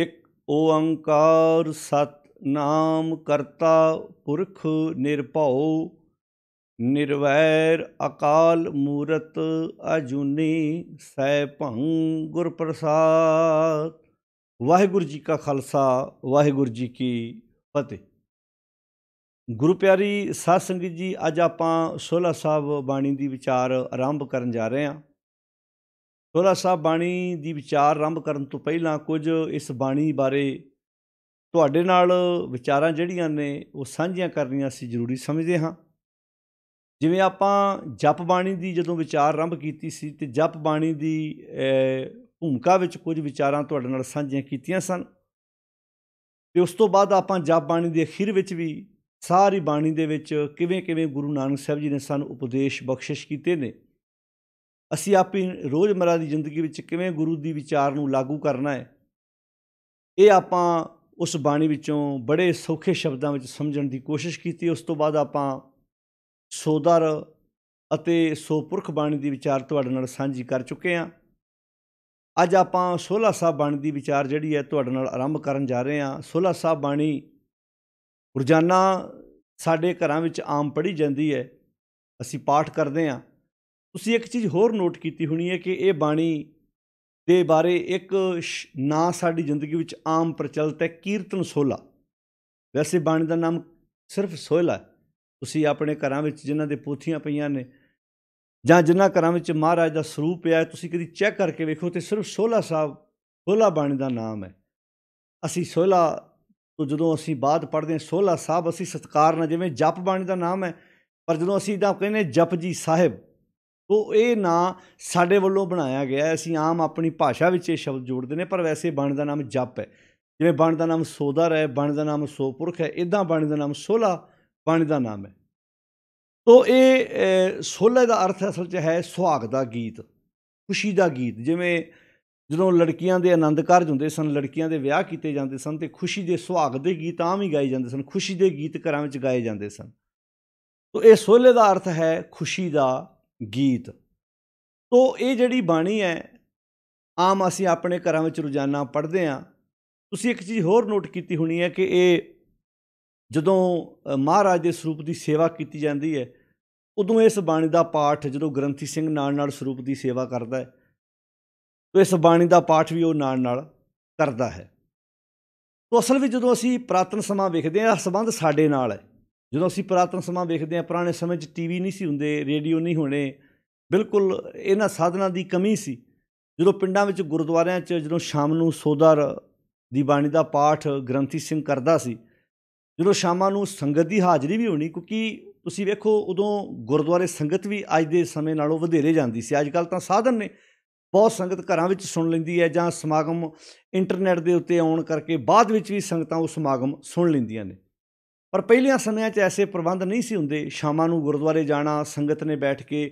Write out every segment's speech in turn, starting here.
ਇੱਕ ਓੰਕਾਰ ਸਤਨਾਮ ਕਰਤਾ ਪੁਰਖ ਨਿਰਭਉ ਨਿਰਵੈਰ ਅਕਾਲ ਮੂਰਤ ਅਜੂਨੀ ਸੈ ਭੰ ਗੁਰ ਪ੍ਰਸਾਦ ਵਾਹਿਗੁਰੂ ਜੀ ਕਾ ਖਾਲਸਾ ਵਾਹਿਗੁਰੂ ਜੀ ਕੀ ਫਤਿਹ ਗੁਰੂ ਪਿਆਰੀ ਸਾਧ ਸੰਗਤ ਜੀ ਅੱਜ ਆਪਾਂ 16 ਸਾਹਿਬ ਬਾਣੀ ਦੀ ਵਿਚਾਰ ਆਰੰਭ ਕਰਨ ਜਾ ਰਹੇ ਹਾਂ ਸੋਲਾ ਸਾਹਿਬ ਬਾਣੀ ਦੀ ਵਿਚਾਰ ਆਰੰਭ ਕਰਨ ਤੋਂ ਪਹਿਲਾਂ ਕੁਝ ਇਸ ਬਾਣੀ ਬਾਰੇ ਤੁਹਾਡੇ ਨਾਲ ਵਿਚਾਰਾਂ ਜਿਹੜੀਆਂ ਨੇ ਉਹ ਸਾਂਝੀਆਂ ਕਰਨੀਆਂ ਅਸੀਂ ਜ਼ਰੂਰੀ ਸਮਝਦੇ ਹਾਂ ਜਿਵੇਂ ਆਪਾਂ ਜਪ ਬਾਣੀ ਦੀ ਜਦੋਂ ਵਿਚਾਰ ਆਰੰਭ ਕੀਤੀ ਸੀ ਤੇ ਜਪ ਬਾਣੀ ਦੀ ਭੂਮਿਕਾ ਵਿੱਚ ਕੁਝ ਵਿਚਾਰਾਂ ਤੁਹਾਡੇ ਨਾਲ ਸਾਂਝੀਆਂ ਕੀਤੀਆਂ ਸਨ ਤੇ ਉਸ ਤੋਂ ਬਾਅਦ ਆਪਾਂ ਜਪ ਬਾਣੀ ਦੇ ਅਖੀਰ ਵਿੱਚ ਵੀ ਸਾਰੀ ਬਾਣੀ ਦੇ ਵਿੱਚ ਕਿਵੇਂ ਕਿਵੇਂ ਗੁਰੂ ਨਾਨਕ ਸਾਹਿਬ ਜੀ ਨੇ ਸਾਨੂੰ ਉਪਦੇਸ਼ ਬਖਸ਼ਿਸ਼ ਕੀਤੇ ਨੇ ਅਸੀਂ ਆਪਣੀ ਰੋਜ਼ਮਰਾ ਦੀ ਜ਼ਿੰਦਗੀ ਵਿੱਚ ਕਿਵੇਂ ਗੁਰੂ ਦੀ ਵਿਚਾਰ ਨੂੰ ਲਾਗੂ ਕਰਨਾ ਹੈ ਇਹ ਆਪਾਂ ਉਸ ਬਾਣੀ ਵਿੱਚੋਂ ਬੜੇ ਸੌਖੇ ਸ਼ਬਦਾਂ ਵਿੱਚ ਸਮਝਣ ਦੀ ਕੋਸ਼ਿਸ਼ ਕੀਤੀ ਉਸ ਤੋਂ ਬਾਅਦ ਆਪਾਂ ਸੋਦਰ ਅਤੇ ਸੋਪੁਰਖ ਬਾਣੀ ਦੀ ਵਿਚਾਰ ਤੁਹਾਡੇ ਨਾਲ ਸਾਂਝੀ ਕਰ ਚੁੱਕੇ ਹਾਂ ਅੱਜ ਆਪਾਂ 16 ਸਾਹਿਬ ਬਾਣੀ ਦੀ ਵਿਚਾਰ ਜਿਹੜੀ ਹੈ ਤੁਹਾਡੇ ਨਾਲ ਆਰੰਭ ਕਰਨ ਜਾ ਰਹੇ ਹਾਂ 16 ਸਾਹਿਬ ਬਾਣੀ ਰੋਜ਼ਾਨਾ ਸਾਡੇ ਘਰਾਂ ਵਿੱਚ ਆਮ ਪੜ੍ਹੀ ਜਾਂਦੀ ਹੈ ਅਸੀਂ ਪਾਠ ਕਰਦੇ ਹਾਂ ਤੁਸੀਂ ਇੱਕ ਚੀਜ਼ ਹੋਰ ਨੋਟ ਕੀਤੀ ਹੋਣੀ ਹੈ ਕਿ ਇਹ ਬਾਣੀ ਦੇ ਬਾਰੇ ਇੱਕ ਨਾਂ ਸਾਡੀ ਜ਼ਿੰਦਗੀ ਵਿੱਚ ਆਮ ਪ੍ਰਚਲਿਤ ਹੈ ਕੀਰਤਨ ਸੋਲਾ ਵੈਸੇ ਬਾਣੀ ਦਾ ਨਾਮ ਸਿਰਫ ਸੋਹਲਾ ਤੁਸੀਂ ਆਪਣੇ ਘਰਾਂ ਵਿੱਚ ਜਿਨ੍ਹਾਂ ਦੇ ਪੋਥੀਆਂ ਪਈਆਂ ਨੇ ਜਾਂ ਜਿਨ੍ਹਾਂ ਘਰਾਂ ਵਿੱਚ ਮਹਾਰਾਜ ਦਾ ਸਰੂਪ ਪਿਆ ਤੁਸੀਂ ਕਦੀ ਚੈੱਕ ਕਰਕੇ ਵੇਖੋ ਤੇ ਸਿਰਫ ਸੋਹਲਾ ਸਾਹਿਬ ਸੋਹਲਾ ਬਾਣੀ ਦਾ ਨਾਮ ਹੈ ਅਸੀਂ ਸੋਹਲਾ ਤੋਂ ਜਦੋਂ ਅਸੀਂ ਬਾਅਦ ਪੜ੍ਹਦੇ ਹਾਂ ਸੋਹਲਾ ਸਾਹਿਬ ਅਸੀਂ ਸਤਕਾਰ ਨਾਲ ਜਿਵੇਂ ਜਪ ਬਾਣੀ ਦਾ ਨਾਮ ਹੈ ਪਰ ਜਦੋਂ ਅਸੀਂ ਇਦਾਂ ਕਹਿੰਦੇ ਜਪਜੀ ਸਾਹਿਬ ਉਹ ਇਹ ਨਾਂ ਸਾਡੇ ਵੱਲੋਂ ਬਣਾਇਆ ਗਿਆ ਅਸੀਂ ਆਮ ਆਪਣੀ ਭਾਸ਼ਾ ਵਿੱਚ ਇਹ ਸ਼ਬਦ ਜੋੜਦੇ ਨੇ ਪਰ ਵੈਸੇ ਬਣ ਦਾ ਨਾਮ ਜਪ ਹੈ ਜਿਵੇਂ ਬਣ ਦਾ ਨਾਮ ਸੋਦਾ ਰਹਿ ਬਣ ਦਾ ਨਾਮ ਸੋਪੁਰਖ ਹੈ ਇਦਾਂ ਬਣ ਦਾ ਨਾਮ ਸੋਲਾ ਬਣ ਦਾ ਨਾਮ ਹੈ ਤੋ ਇਹ ਸੋਲੇ ਦਾ ਅਰਥ ਅਸਲ 'ਚ ਹੈ ਸੁਹਾਗ ਦਾ ਗੀਤ ਖੁਸ਼ੀ ਦਾ ਗੀਤ ਜਿਵੇਂ ਜਦੋਂ ਲੜਕੀਆਂ ਦੇ ਆਨੰਦ ਕਾਰਜ ਹੁੰਦੇ ਸਨ ਲੜਕੀਆਂ ਦੇ ਵਿਆਹ ਕੀਤੇ ਜਾਂਦੇ ਸਨ ਤੇ ਖੁਸ਼ੀ ਦੇ ਸੁਹਾਗ ਦੇ ਗੀਤ ਆਮ ਹੀ ਗਾਏ ਜਾਂਦੇ ਸਨ ਖੁਸ਼ੀ ਦੇ ਗੀਤ ਘਰਾਂ ਵਿੱਚ ਗਾਏ ਜਾਂਦੇ ਸਨ ਤੋ ਇਹ ਸੋਲੇ ਦਾ ਅਰਥ ਹੈ ਖੁਸ਼ੀ ਦਾ ਗੀਤ ਤੋਂ ਇਹ ਜਿਹੜੀ ਬਾਣੀ ਹੈ ਆਮ ਅਸੀਂ ਆਪਣੇ ਘਰਾਂ ਵਿੱਚ ਰੋਜ਼ਾਨਾ ਪੜ੍ਹਦੇ ਆ ਤੁਸੀਂ ਇੱਕ ਚੀਜ਼ ਹੋਰ ਨੋਟ ਕੀਤੀ ਹੋਣੀ ਹੈ ਕਿ ਇਹ ਜਦੋਂ ਮਹਾਰਾਜ ਦੇ ਸਰੂਪ ਦੀ ਸੇਵਾ ਕੀਤੀ ਜਾਂਦੀ ਹੈ ਉਦੋਂ ਇਸ ਬਾਣੀ ਦਾ ਪਾਠ ਜਦੋਂ ਗ੍ਰੰਥੀ ਸਿੰਘ ਨਾਲ ਨਾਲ ਸਰੂਪ ਦੀ ਸੇਵਾ ਕਰਦਾ ਹੈ ਤੋਂ ਇਸ ਬਾਣੀ ਦਾ ਪਾਠ ਵੀ ਉਹ ਨਾਲ ਨਾਲ ਕਰਦਾ ਹੈ ਤੋਂ ਅਸਲ ਵਿੱਚ ਜਦੋਂ ਅਸੀਂ ਪ੍ਰਾਤਨ ਸਮਾਂ ਵੇਖਦੇ ਹਾਂ ਸੰਬੰਧ ਸਾਡੇ ਨਾਲ ਹੈ ਜਦੋਂ ਅਸੀਂ ਪ੍ਰਾਤਨ ਸਮਾਂ ਵੇਖਦੇ ਆ ਪੁਰਾਣੇ ਸਮੇਂ 'ਚ ਟੀਵੀ ਨਹੀਂ ਸੀ ਹੁੰਦੇ ਰੇਡੀਓ ਨਹੀਂ ਹੋਣੇ ਬਿਲਕੁਲ ਇਹਨਾਂ ਸਾਧਨਾਂ ਦੀ ਕਮੀ ਸੀ ਜਦੋਂ ਪਿੰਡਾਂ ਵਿੱਚ ਗੁਰਦੁਆਰਿਆਂ 'ਚ ਜਦੋਂ ਸ਼ਾਮ ਨੂੰ ਸੋਦਰ ਦੀ ਬਾਣੀ ਦਾ ਪਾਠ ਗ੍ਰੰਥੀ ਸਿੰਘ ਕਰਦਾ ਸੀ ਜਦੋਂ ਸ਼ਾਮਾਂ ਨੂੰ ਸੰਗਤ ਦੀ ਹਾਜ਼ਰੀ ਵੀ ਹੋਣੀ ਕਿਉਂਕਿ ਤੁਸੀਂ ਵੇਖੋ ਉਦੋਂ ਗੁਰਦੁਆਰੇ ਸੰਗਤ ਵੀ ਅੱਜ ਦੇ ਸਮੇਂ ਨਾਲੋਂ ਵਧੇਰੇ ਜਾਂਦੀ ਸੀ ਅੱਜ ਕੱਲ ਤਾਂ ਸਾਧਨ ਨੇ ਬਹੁਤ ਸੰਗਤ ਘਰਾਂ ਵਿੱਚ ਸੁਣ ਲੈਂਦੀ ਹੈ ਜਾਂ ਸਮਾਗਮ ਇੰਟਰਨੈਟ ਦੇ ਉੱਤੇ ਆਉਣ ਕਰਕੇ ਬਾਅਦ ਵਿੱਚ ਵੀ ਸੰਗਤਾਂ ਉਹ ਸਮਾਗਮ ਸੁਣ ਲੈਂਦੀਆਂ ਨੇ ਪਰ ਪਹਿਲਿਆਂ ਸਮਿਆਂ 'ਚ ਐਸੇ ਪ੍ਰਬੰਧ ਨਹੀਂ ਸੀ ਹੁੰਦੇ ਸ਼ਾਮਾਂ ਨੂੰ ਗੁਰਦੁਆਰੇ ਜਾਣਾ ਸੰਗਤ ਨੇ ਬੈਠ ਕੇ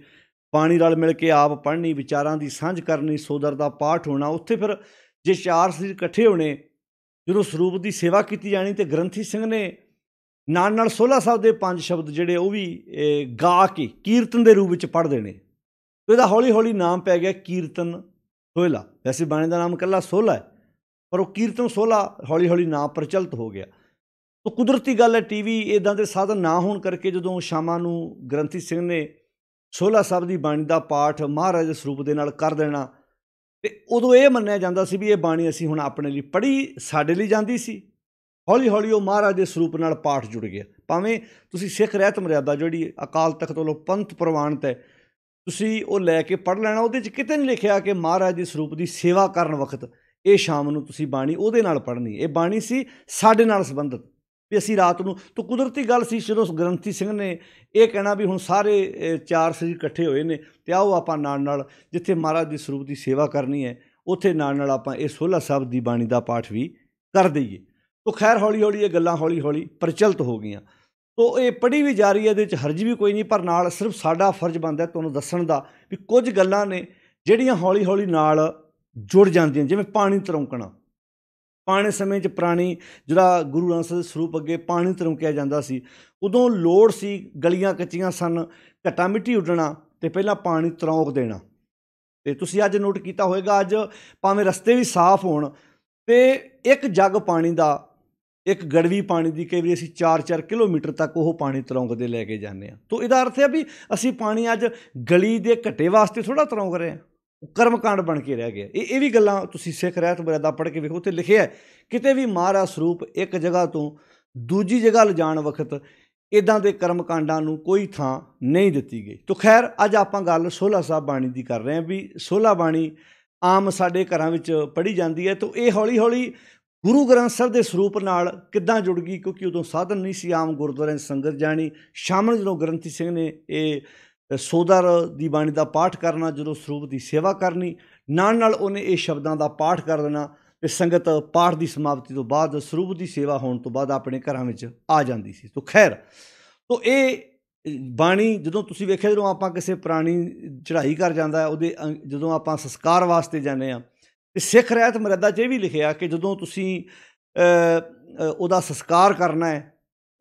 ਪਾਣੀ ਨਾਲ ਮਿਲ ਕੇ ਆਪ ਪੜ੍ਹਨੀ ਵਿਚਾਰਾਂ ਦੀ ਸਾਂਝ ਕਰਨੀ ਸੋਦਰ ਦਾ ਪਾਠ ਹੋਣਾ ਉੱਥੇ ਫਿਰ ਜੇ ਚਾਰ ਸਰੀਰ ਇਕੱਠੇ ਹੋਣੇ ਜਦੋਂ ਸਰੂਪ ਦੀ ਸੇਵਾ ਕੀਤੀ ਜਾਣੀ ਤੇ ਗ੍ਰੰਥੀ ਸਿੰਘ ਨੇ ਨਾਲ ਨਾਲ 16 ਸਾਹਿਬ ਦੇ ਪੰਜ ਸ਼ਬਦ ਜਿਹੜੇ ਉਹ ਵੀ ਗਾ ਕੇ ਕੀਰਤਨ ਦੇ ਰੂਪ ਵਿੱਚ ਪੜ ਦੇਣੇ ਤੇ ਇਹਦਾ ਹੌਲੀ ਹੌਲੀ ਨਾਮ ਪੈ ਗਿਆ ਕੀਰਤਨ ਸੋਹਲਾ ਵੈਸੇ ਬਾਣੀ ਦਾ ਨਾਮ ਕੱਲਾ ਸੋਹਲਾ ਹੈ ਪਰ ਉਹ ਕੀਰਤਨ ਸੋਹਲਾ ਹੌਲੀ ਹੌਲੀ ਨਾਮ ਪ੍ਰਚਲਿਤ ਹੋ ਗਿਆ ਤੋ ਕੁਦਰਤੀ ਗੱਲ ਹੈ ਟੀਵੀ ਇਦਾਂ ਦੇ ਸਾਧਨ ਨਾ ਹੋਣ ਕਰਕੇ ਜਦੋਂ ਸ਼ਾਮਾਂ ਨੂੰ ਗ੍ਰੰਥੀ ਸਿੰਘ ਨੇ 16 ਸਾਹਿਬ ਦੀ ਬਾਣੀ ਦਾ ਪਾਠ ਮਹਾਰਾਜ ਦੇ ਸਰੂਪ ਦੇ ਨਾਲ ਕਰ ਦੇਣਾ ਤੇ ਉਦੋਂ ਇਹ ਮੰਨਿਆ ਜਾਂਦਾ ਸੀ ਵੀ ਇਹ ਬਾਣੀ ਅਸੀਂ ਹੁਣ ਆਪਣੇ ਲਈ ਪੜ੍ਹੀ ਸਾਡੇ ਲਈ ਜਾਂਦੀ ਸੀ ਹੌਲੀ ਹੌਲੀ ਉਹ ਮਹਾਰਾਜ ਦੇ ਸਰੂਪ ਨਾਲ ਪਾਠ ਜੁੜ ਗਿਆ ਭਾਵੇਂ ਤੁਸੀਂ ਸਿੱਖ ਰਹਿਤ ਮਰਿਆਦਾ ਜਿਹੜੀ ਅਕਾਲ ਤਖਤ ਵੱਲੋਂ ਪੰਥ ਪ੍ਰਵਾਨਤ ਹੈ ਤੁਸੀਂ ਉਹ ਲੈ ਕੇ ਪੜ ਲੈਣਾ ਉਹਦੇ 'ਚ ਕਿਤੇ ਨਹੀਂ ਲਿਖਿਆ ਕਿ ਮਹਾਰਾਜ ਦੇ ਸਰੂਪ ਦੀ ਸੇਵਾ ਕਰਨ ਵਕਤ ਇਹ ਸ਼ਾਮ ਨੂੰ ਤੁਸੀਂ ਬਾਣੀ ਉਹਦੇ ਨਾਲ ਪੜ੍ਹਨੀ ਇਹ ਬਾਣੀ ਸੀ ਸਾਡੇ ਨਾਲ ਸੰਬੰਧਿਤ ਵੀ ਅਸੀਂ ਰਾਤ ਨੂੰ ਤੋਂ ਕੁਦਰਤੀ ਗੱਲ ਸੀ ਜਦੋਂ ਗ੍ਰੰਥੀ ਸਿੰਘ ਨੇ ਇਹ ਕਹਿਣਾ ਵੀ ਹੁਣ ਸਾਰੇ ਚਾਰ ਸਰੀਰ ਇਕੱਠੇ ਹੋਏ ਨੇ ਤੇ ਆਓ ਆਪਾਂ ਨਾਲ ਨਾਲ ਜਿੱਥੇ ਮਹਾਰਾਜ ਦੀ ਸਰੂਪ ਦੀ ਸੇਵਾ ਕਰਨੀ ਹੈ ਉੱਥੇ ਨਾਲ ਨਾਲ ਆਪਾਂ ਇਹ 16 ਸਾਹਿਬ ਦੀ ਬਾਣੀ ਦਾ ਪਾਠ ਵੀ ਕਰ ਦਈਏ ਤੋ ਖੈਰ ਹੌਲੀ ਹੌਲੀ ਇਹ ਗੱਲਾਂ ਹੌਲੀ ਹੌਲੀ ਪ੍ਰਚਲਿਤ ਹੋ ਗਈਆਂ ਤੋ ਇਹ ਪੜੀ ਵੀ ਜਾ ਰਹੀ ਹੈ ਇਹਦੇ ਵਿੱਚ ਹਰਜ ਵੀ ਕੋਈ ਨਹੀਂ ਪਰ ਨਾਲ ਸਿਰਫ ਸਾਡਾ ਫਰਜ਼ ਬਣਦਾ ਤੁਹਾਨੂੰ ਦੱਸਣ ਦਾ ਵੀ ਕੁਝ ਗੱਲਾਂ ਨੇ ਜਿਹੜੀਆਂ ਹੌਲੀ ਹੌਲੀ ਨਾਲ ਜੁੜ ਜਾਂਦੀਆਂ ਜਿਵੇਂ ਪਾਣੀ ਤਰੌਂਕਣਾ ਪਾਣੀ ਸਮੇਂ 'ਚ ਪ੍ਰਾਣੀ ਜਿਹੜਾ ਗੁਰੂ ਰਾਮਸਰ ਦੇ ਸਰੂਪ ਅੱਗੇ ਪਾਣੀ ਤਰੋਂ ਕਿਹਾ ਜਾਂਦਾ ਸੀ ਉਦੋਂ ਲੋੜ ਸੀ ਗਲੀਆਂ ਕੱਚੀਆਂ ਸਨ ਘਟਾ ਮਿੱਟੀ ਉੱਡਣਾ ਤੇ ਪਹਿਲਾਂ ਪਾਣੀ ਤਰੋਂਕ ਦੇਣਾ ਤੇ ਤੁਸੀਂ ਅੱਜ ਨੋਟ ਕੀਤਾ ਹੋਵੇਗਾ ਅੱਜ ਭਾਵੇਂ ਰਸਤੇ ਵੀ ਸਾਫ਼ ਹੋਣ ਤੇ ਇੱਕ ਜੱਗ ਪਾਣੀ ਦਾ ਇੱਕ ਗੜਵੀ ਪਾਣੀ ਦੀ ਕਈ ਵਾਰੀ ਅਸੀਂ 4-4 ਕਿਲੋਮੀਟਰ ਤੱਕ ਉਹ ਪਾਣੀ ਤਰੋਂਕ ਦੇ ਲੈ ਕੇ ਜਾਂਦੇ ਆ ਤੋਂ ਇਹਦਾ ਅਰਥ ਹੈ ਵੀ ਅਸੀਂ ਪਾਣੀ ਅੱਜ ਗਲੀ ਦੇ ਘਟੇ ਵਾਸਤੇ ਥੋੜਾ ਤਰੋਂਕ ਰਹੇ ਹਾਂ ਕਰਮਕਾਂਡ ਬਣ ਕੇ ਰਹਿ ਗਿਆ ਇਹ ਇਹ ਵੀ ਗੱਲਾਂ ਤੁਸੀਂ ਸਿੱਖ ਰਹਿਤ ਬਰਦਾ ਪੜ੍ਹ ਕੇ ਵੇਖੋ ਉੱਥੇ ਲਿਖਿਆ ਕਿਤੇ ਵੀ ਮਾਰਾ ਸਰੂਪ ਇੱਕ ਜਗ੍ਹਾ ਤੋਂ ਦੂਜੀ ਜਗ੍ਹਾ ਲਿਜਾਣ ਵਕਤ ਇਦਾਂ ਦੇ ਕਰਮਕਾਂਡਾਂ ਨੂੰ ਕੋਈ ਥਾਂ ਨਹੀਂ ਦਿੱਤੀ ਗਈ ਤੋ ਖੈਰ ਅੱਜ ਆਪਾਂ ਗੱਲ 16 ਸਾਹਿਬ ਬਾਣੀ ਦੀ ਕਰ ਰਹੇ ਹਾਂ ਵੀ 16 ਬਾਣੀ ਆਮ ਸਾਡੇ ਘਰਾਂ ਵਿੱਚ ਪੜ੍ਹੀ ਜਾਂਦੀ ਹੈ ਤੋ ਇਹ ਹੌਲੀ-ਹੌਲੀ ਗੁਰੂ ਗ੍ਰੰਥ ਸਾਹਿਬ ਦੇ ਸਰੂਪ ਨਾਲ ਕਿੱਦਾਂ ਜੁੜ ਗਈ ਕਿਉਂਕਿ ਉਦੋਂ ਸਾਧਨ ਨਹੀਂ ਸੀ ਆਮ ਗੁਰਦੁਆਰੇ ਸੰਗਤ ਜਾਣੀ ਸ਼ਾਮਲ ਜਦੋਂ ਗ੍ਰੰਥੀ ਸਿੰਘ ਨੇ ਇਹ ਸੋਦਰ ਦੀ ਬਾਣੀ ਦਾ ਪਾਠ ਕਰਨਾ ਜਦੋਂ ਸਰੂਪ ਦੀ ਸੇਵਾ ਕਰਨੀ ਨਾਲ ਨਾਲ ਉਹਨੇ ਇਹ ਸ਼ਬਦਾਂ ਦਾ ਪਾਠ ਕਰ ਦੇਣਾ ਤੇ ਸੰਗਤ ਪਾਠ ਦੀ ਸਮਾਪਤੀ ਤੋਂ ਬਾਅਦ ਸਰੂਪ ਦੀ ਸੇਵਾ ਹੋਣ ਤੋਂ ਬਾਅਦ ਆਪਣੇ ਘਰਾਂ ਵਿੱਚ ਆ ਜਾਂਦੀ ਸੀ ਤੋਂ ਖੈਰ ਤੋਂ ਇਹ ਬਾਣੀ ਜਦੋਂ ਤੁਸੀਂ ਵੇਖਿਆ ਜਦੋਂ ਆਪਾਂ ਕਿਸੇ ਪ੍ਰਾਣੀ ਚੜ੍ਹਾਈ ਕਰ ਜਾਂਦਾ ਉਹਦੇ ਜਦੋਂ ਆਪਾਂ ਸੰਸਕਾਰ ਵਾਸਤੇ ਜਾਂਦੇ ਆ ਤੇ ਸਿੱਖ ਰਹਿਤ ਮਰਦਾ 'ਚ ਇਹ ਵੀ ਲਿਖਿਆ ਕਿ ਜਦੋਂ ਤੁਸੀਂ ਉਹਦਾ ਸੰਸਕਾਰ ਕਰਨਾ ਹੈ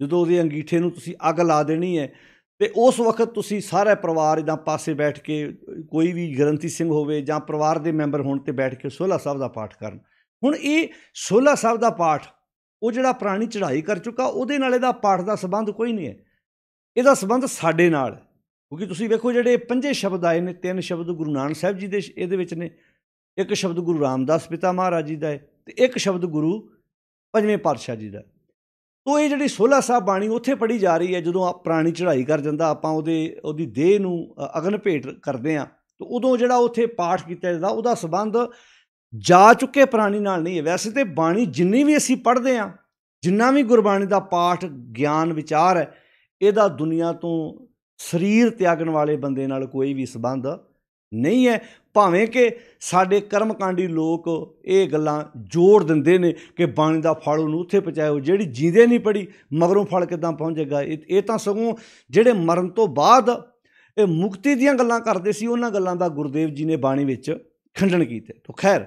ਜਦੋਂ ਉਹਦੇ ਅੰਗੀਠੇ ਨੂੰ ਤੁਸੀਂ ਅੱਗ ਲਾ ਦੇਣੀ ਹੈ ਤੇ ਉਸ ਵਕਤ ਤੁਸੀਂ ਸਾਰੇ ਪਰਿਵਾਰ ਇਦਾਂ ਪਾਸੇ ਬੈਠ ਕੇ ਕੋਈ ਵੀ ਗਰੰਤੀ ਸਿੰਘ ਹੋਵੇ ਜਾਂ ਪਰਿਵਾਰ ਦੇ ਮੈਂਬਰ ਹੋਣ ਤੇ ਬੈਠ ਕੇ ਸੋਲਾ ਸਾਹਿਬ ਦਾ ਪਾਠ ਕਰਨ ਹੁਣ ਇਹ ਸੋਲਾ ਸਾਹਿਬ ਦਾ ਪਾਠ ਉਹ ਜਿਹੜਾ ਪ੍ਰਾਣੀ ਚੜ੍ਹਾਈ ਕਰ ਚੁੱਕਾ ਉਹਦੇ ਨਾਲ ਇਹਦਾ ਪਾਠ ਦਾ ਸਬੰਧ ਕੋਈ ਨਹੀਂ ਹੈ ਇਹਦਾ ਸਬੰਧ ਸਾਡੇ ਨਾਲ ਕਿਉਂਕਿ ਤੁਸੀਂ ਵੇਖੋ ਜਿਹੜੇ ਪੰਜੇ ਸ਼ਬਦ ਆਏ ਨੇ ਤਿੰਨ ਸ਼ਬਦ ਗੁਰੂ ਨਾਨਕ ਸਾਹਿਬ ਜੀ ਦੇ ਇਹਦੇ ਵਿੱਚ ਨੇ ਇੱਕ ਸ਼ਬਦ ਗੁਰੂ ਰਾਮਦਾਸ ਪਿਤਾ ਮਹਾਰਾਜ ਜੀ ਦਾ ਹੈ ਤੇ ਇੱਕ ਸ਼ਬਦ ਗੁਰੂ ਪੰਜਵੇਂ ਪਾਤਸ਼ਾਹ ਜੀ ਦਾ ਹੈ ਤੋ ਇਹ ਜਿਹੜੀ 16 ਸਾਹਿਬ ਬਾਣੀ ਉੱਥੇ ਪੜੀ ਜਾ ਰਹੀ ਹੈ ਜਦੋਂ ਪ੍ਰਾਣੀ ਚੜ੍ਹਾਈ ਕਰ ਜਾਂਦਾ ਆਪਾਂ ਉਹਦੇ ਉਹਦੀ ਦੇਹ ਨੂੰ ਅਗਨ ਭੇਟ ਕਰਦੇ ਆ ਤਾਂ ਉਦੋਂ ਜਿਹੜਾ ਉੱਥੇ ਪਾਠ ਕੀਤਾ ਜਾਂਦਾ ਉਹਦਾ ਸਬੰਧ ਜਾ ਚੁੱਕੇ ਪ੍ਰਾਣੀ ਨਾਲ ਨਹੀਂ ਹੈ ਵੈਸੇ ਤੇ ਬਾਣੀ ਜਿੰਨੀ ਵੀ ਅਸੀਂ ਪੜ੍ਹਦੇ ਆ ਜਿੰਨਾ ਵੀ ਗੁਰਬਾਣੀ ਦਾ ਪਾਠ ਗਿਆਨ ਵਿਚਾਰ ਹੈ ਇਹਦਾ ਦੁਨੀਆ ਤੋਂ ਸਰੀਰ ਤਿਆਗਣ ਵਾਲੇ ਬੰਦੇ ਨਾਲ ਕੋਈ ਵੀ ਸਬੰਧ ਨਹੀਂ ਹੈ ਭਾਵੇਂ ਕਿ ਸਾਡੇ ਕਰਮਕਾਂਡੀ ਲੋਕ ਇਹ ਗੱਲਾਂ ਜੋੜ ਦਿੰਦੇ ਨੇ ਕਿ ਬਾਣੀ ਦਾ ਫਲ ਉਹਨੂੰ ਉੱਥੇ ਪਹੁੰਚਾਇਓ ਜਿਹੜੀ ਜੀਂਦੇ ਨਹੀਂ ਪੜੀ ਮਗਰੋਂ ਫਲ ਕਿਦਾਂ ਪਹੁੰਚੇਗਾ ਇਹ ਤਾਂ ਸਗੋਂ ਜਿਹੜੇ ਮਰਨ ਤੋਂ ਬਾਅਦ ਇਹ ਮੁਕਤੀ ਦੀਆਂ ਗੱਲਾਂ ਕਰਦੇ ਸੀ ਉਹਨਾਂ ਗੱਲਾਂ ਦਾ ਗੁਰਦੇਵ ਜੀ ਨੇ ਬਾਣੀ ਵਿੱਚ ਖੰਡਨ ਕੀਤਾ ਤੋਂ ਖੈਰ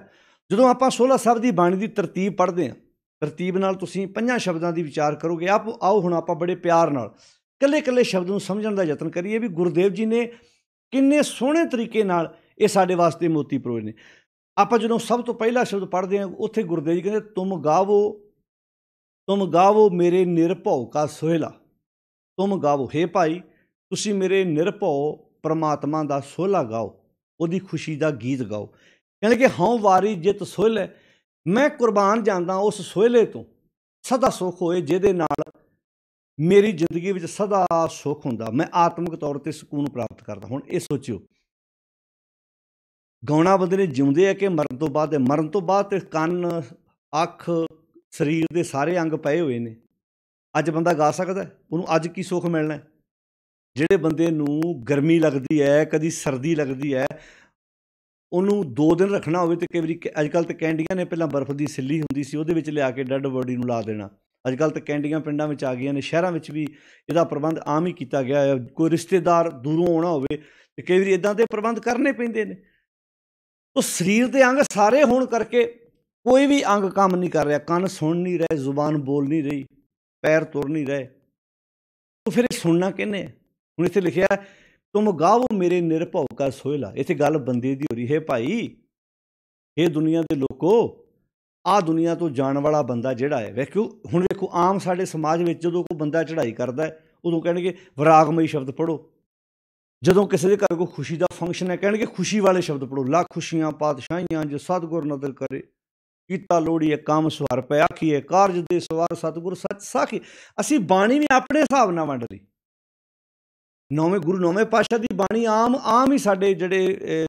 ਜਦੋਂ ਆਪਾਂ 16 ਸ਼ਬਦ ਦੀ ਬਾਣੀ ਦੀ ਤਰਤੀਬ ਪੜ੍ਹਦੇ ਹਾਂ ਤਰਤੀਬ ਨਾਲ ਤੁਸੀਂ ਪੰਜਾਂ ਸ਼ਬਦਾਂ ਦੀ ਵਿਚਾਰ ਕਰੋਗੇ ਆਪ ਆਓ ਹੁਣ ਆਪਾਂ ਬੜੇ ਪਿਆਰ ਨਾਲ ਕੱਲੇ-ਕੱਲੇ ਸ਼ਬਦ ਨੂੰ ਸਮਝਣ ਦਾ ਯਤਨ ਕਰੀਏ ਵੀ ਗੁਰਦੇਵ ਜੀ ਨੇ ਕਿੰਨੇ ਸੋਹਣੇ ਤਰੀਕੇ ਨਾਲ ਇਹ ਸਾਡੇ ਵਾਸਤੇ ਮੋਤੀ ਪਰੋਏ ਨੇ ਆਪਾਂ ਜਦੋਂ ਸਭ ਤੋਂ ਪਹਿਲਾ ਸ਼ਬਦ ਪੜ੍ਹਦੇ ਹਾਂ ਉੱਥੇ ਗੁਰਦੇਵ ਜੀ ਕਹਿੰਦੇ ਤੁਮ ਗਾਵੋ ਤੁਮ ਗਾਵੋ ਮੇਰੇ ਨਿਰਭਉ ਕਾ ਸੋਹਲਾ ਤੁਮ ਗਾਵੋ हे ਭਾਈ ਤੁਸੀਂ ਮੇਰੇ ਨਿਰਭਉ ਪ੍ਰਮਾਤਮਾ ਦਾ ਸੋਹਲਾ ਗਾਓ ਉਹਦੀ ਖੁਸ਼ੀ ਦਾ ਗੀਤ ਗਾਓ ਕਹਿੰਦੇ ਕਿ ਹਉ ਵਾਰੀ ਜਿਤ ਸੋਹਲ ਮੈਂ ਕੁਰਬਾਨ ਜਾਂਦਾ ਉਸ ਸੋਹਲੇ ਤੋਂ ਸਦਾ ਸੁਖ ਹੋਏ ਜਿਹਦੇ ਨਾਲ ਮੇਰੀ ਜ਼ਿੰਦਗੀ ਵਿੱਚ ਸਦਾ ਸੁਖ ਹੁੰਦਾ ਮੈਂ ਆਤਮਿਕ ਤੌਰ ਤੇ ਸਕੂਨ ਪ੍ਰਾਪਤ ਕਰਦਾ ਹੁਣ ਇਹ ਸੋਚਿਓ ਗਾਉਣਾ ਬਦਲੇ ਜਿਉਂਦੇ ਆ ਕਿ ਮਰਨ ਤੋਂ ਬਾਅਦ ਮਰਨ ਤੋਂ ਬਾਅਦ ਤੇ ਕੰਨ ਅੱਖ ਸਰੀਰ ਦੇ ਸਾਰੇ ਅੰਗ ਪਏ ਹੋਏ ਨੇ ਅੱਜ ਬੰਦਾ ਗਾ ਸਕਦਾ ਉਹਨੂੰ ਅੱਜ ਕੀ ਸੁੱਖ ਮਿਲਣਾ ਜਿਹੜੇ ਬੰਦੇ ਨੂੰ ਗਰਮੀ ਲੱਗਦੀ ਹੈ ਕਦੀ ਸਰਦੀ ਲੱਗਦੀ ਹੈ ਉਹਨੂੰ 2 ਦਿਨ ਰੱਖਣਾ ਹੋਵੇ ਤੇ ਕਈ ਵਾਰੀ ਅੱਜਕੱਲ ਤੇ ਕੈਂਡੀਆਂ ਨੇ ਪਹਿਲਾਂ ਬਰਫ਼ ਦੀ ਸਿੱਲੀ ਹੁੰਦੀ ਸੀ ਉਹਦੇ ਵਿੱਚ ਲਿਆ ਕੇ ਡੈੱਡ ਬੋਡੀ ਨੂੰ ਲਾ ਦੇਣਾ ਅੱਜਕੱਲ ਤੇ ਕੈਂਡੀਆਂ ਪਿੰਡਾਂ ਵਿੱਚ ਆ ਗਈਆਂ ਨੇ ਸ਼ਹਿਰਾਂ ਵਿੱਚ ਵੀ ਇਹਦਾ ਪ੍ਰਬੰਧ ਆਮ ਹੀ ਕੀਤਾ ਗਿਆ ਹੈ ਕੋਈ ਰਿਸ਼ਤੇਦਾਰ ਦੂਰੋਂ ਆਉਣਾ ਹੋਵੇ ਤੇ ਕਈ ਵਾਰੀ ਇਦਾਂ ਦੇ ਪ੍ਰਬੰਧ ਕਰਨੇ ਪੈਂਦੇ ਨੇ ਉਹ ਸਰੀਰ ਦੇ ਅੰਗ ਸਾਰੇ ਹੋਣ ਕਰਕੇ ਕੋਈ ਵੀ ਅੰਗ ਕੰਮ ਨਹੀਂ ਕਰ ਰਿਹਾ ਕੰਨ ਸੁਣ ਨਹੀਂ ਰਿਹਾ ਜ਼ੁਬਾਨ ਬੋਲ ਨਹੀਂ ਰਹੀ ਪੈਰ ਤੁਰ ਨਹੀਂ ਰਹੇ ਤੋ ਫਿਰ ਸੁਣਨਾ ਕਿਹਨੇ ਹੁਣ ਇੱਥੇ ਲਿਖਿਆ ਤੁਮ ਗਾਵੋ ਮੇਰੇ ਨਿਰਭਉ ਕਾ ਸੋਇਲਾ ਇੱਥੇ ਗੱਲ ਬੰਦੇ ਦੀ ਹੋ ਰਹੀ ਹੈ ਭਾਈ ਇਹ ਦੁਨੀਆ ਦੇ ਲੋਕੋ ਆ ਦੁਨੀਆ ਤੋਂ ਜਾਣ ਵਾਲਾ ਬੰਦਾ ਜਿਹੜਾ ਹੈ ਵੇਖੋ ਹੁਣ ਵੇਖੋ ਆਮ ਸਾਡੇ ਸਮਾਜ ਵਿੱਚ ਜਦੋਂ ਕੋਈ ਬੰਦਾ ਚੜ੍ਹਾਈ ਕਰਦਾ ਉਦੋਂ ਕਹਿੰਦੇ ਕਿ ਵਿਰਾਗਮਈ ਸ਼ਬਦ ਪੜੋ ਜਦੋਂ ਕਿਸੇ ਦੇ ਘਰ ਕੋ ਖੁਸ਼ੀ ਦਾ ਫੰਕਸ਼ਨ ਹੈ ਕਹਿਣਗੇ ਖੁਸ਼ੀ ਵਾਲੇ ਸ਼ਬਦ ਪੜੋ ਲੱਖ ਖੁਸ਼ੀਆਂ ਪਾਤਸ਼ਾਹੀਆਂ ਜੋ ਸਤਗੁਰ ਨਦਰ ਕਰੇ ਕੀਤਾ ਲੋੜੀਏ ਕੰਮ ਸਵਾਰ ਪੈ ਆਖੀਏ ਕਾਰਜ ਦੇ ਸਵਾਰ ਸਤਗੁਰ ਸੱਚ ਸਾਖੀ ਅਸੀਂ ਬਾਣੀ ਵੀ ਆਪਣੇ ਹਿਸਾਬ ਨਾਲ ਵੰਡ ਲਈ ਨੌਵੇਂ ਗੁਰੂ ਨੌਵੇਂ ਪਾਤਸ਼ਾਹ ਦੀ ਬਾਣੀ ਆਮ ਆਮ ਹੀ ਸਾਡੇ ਜਿਹੜੇ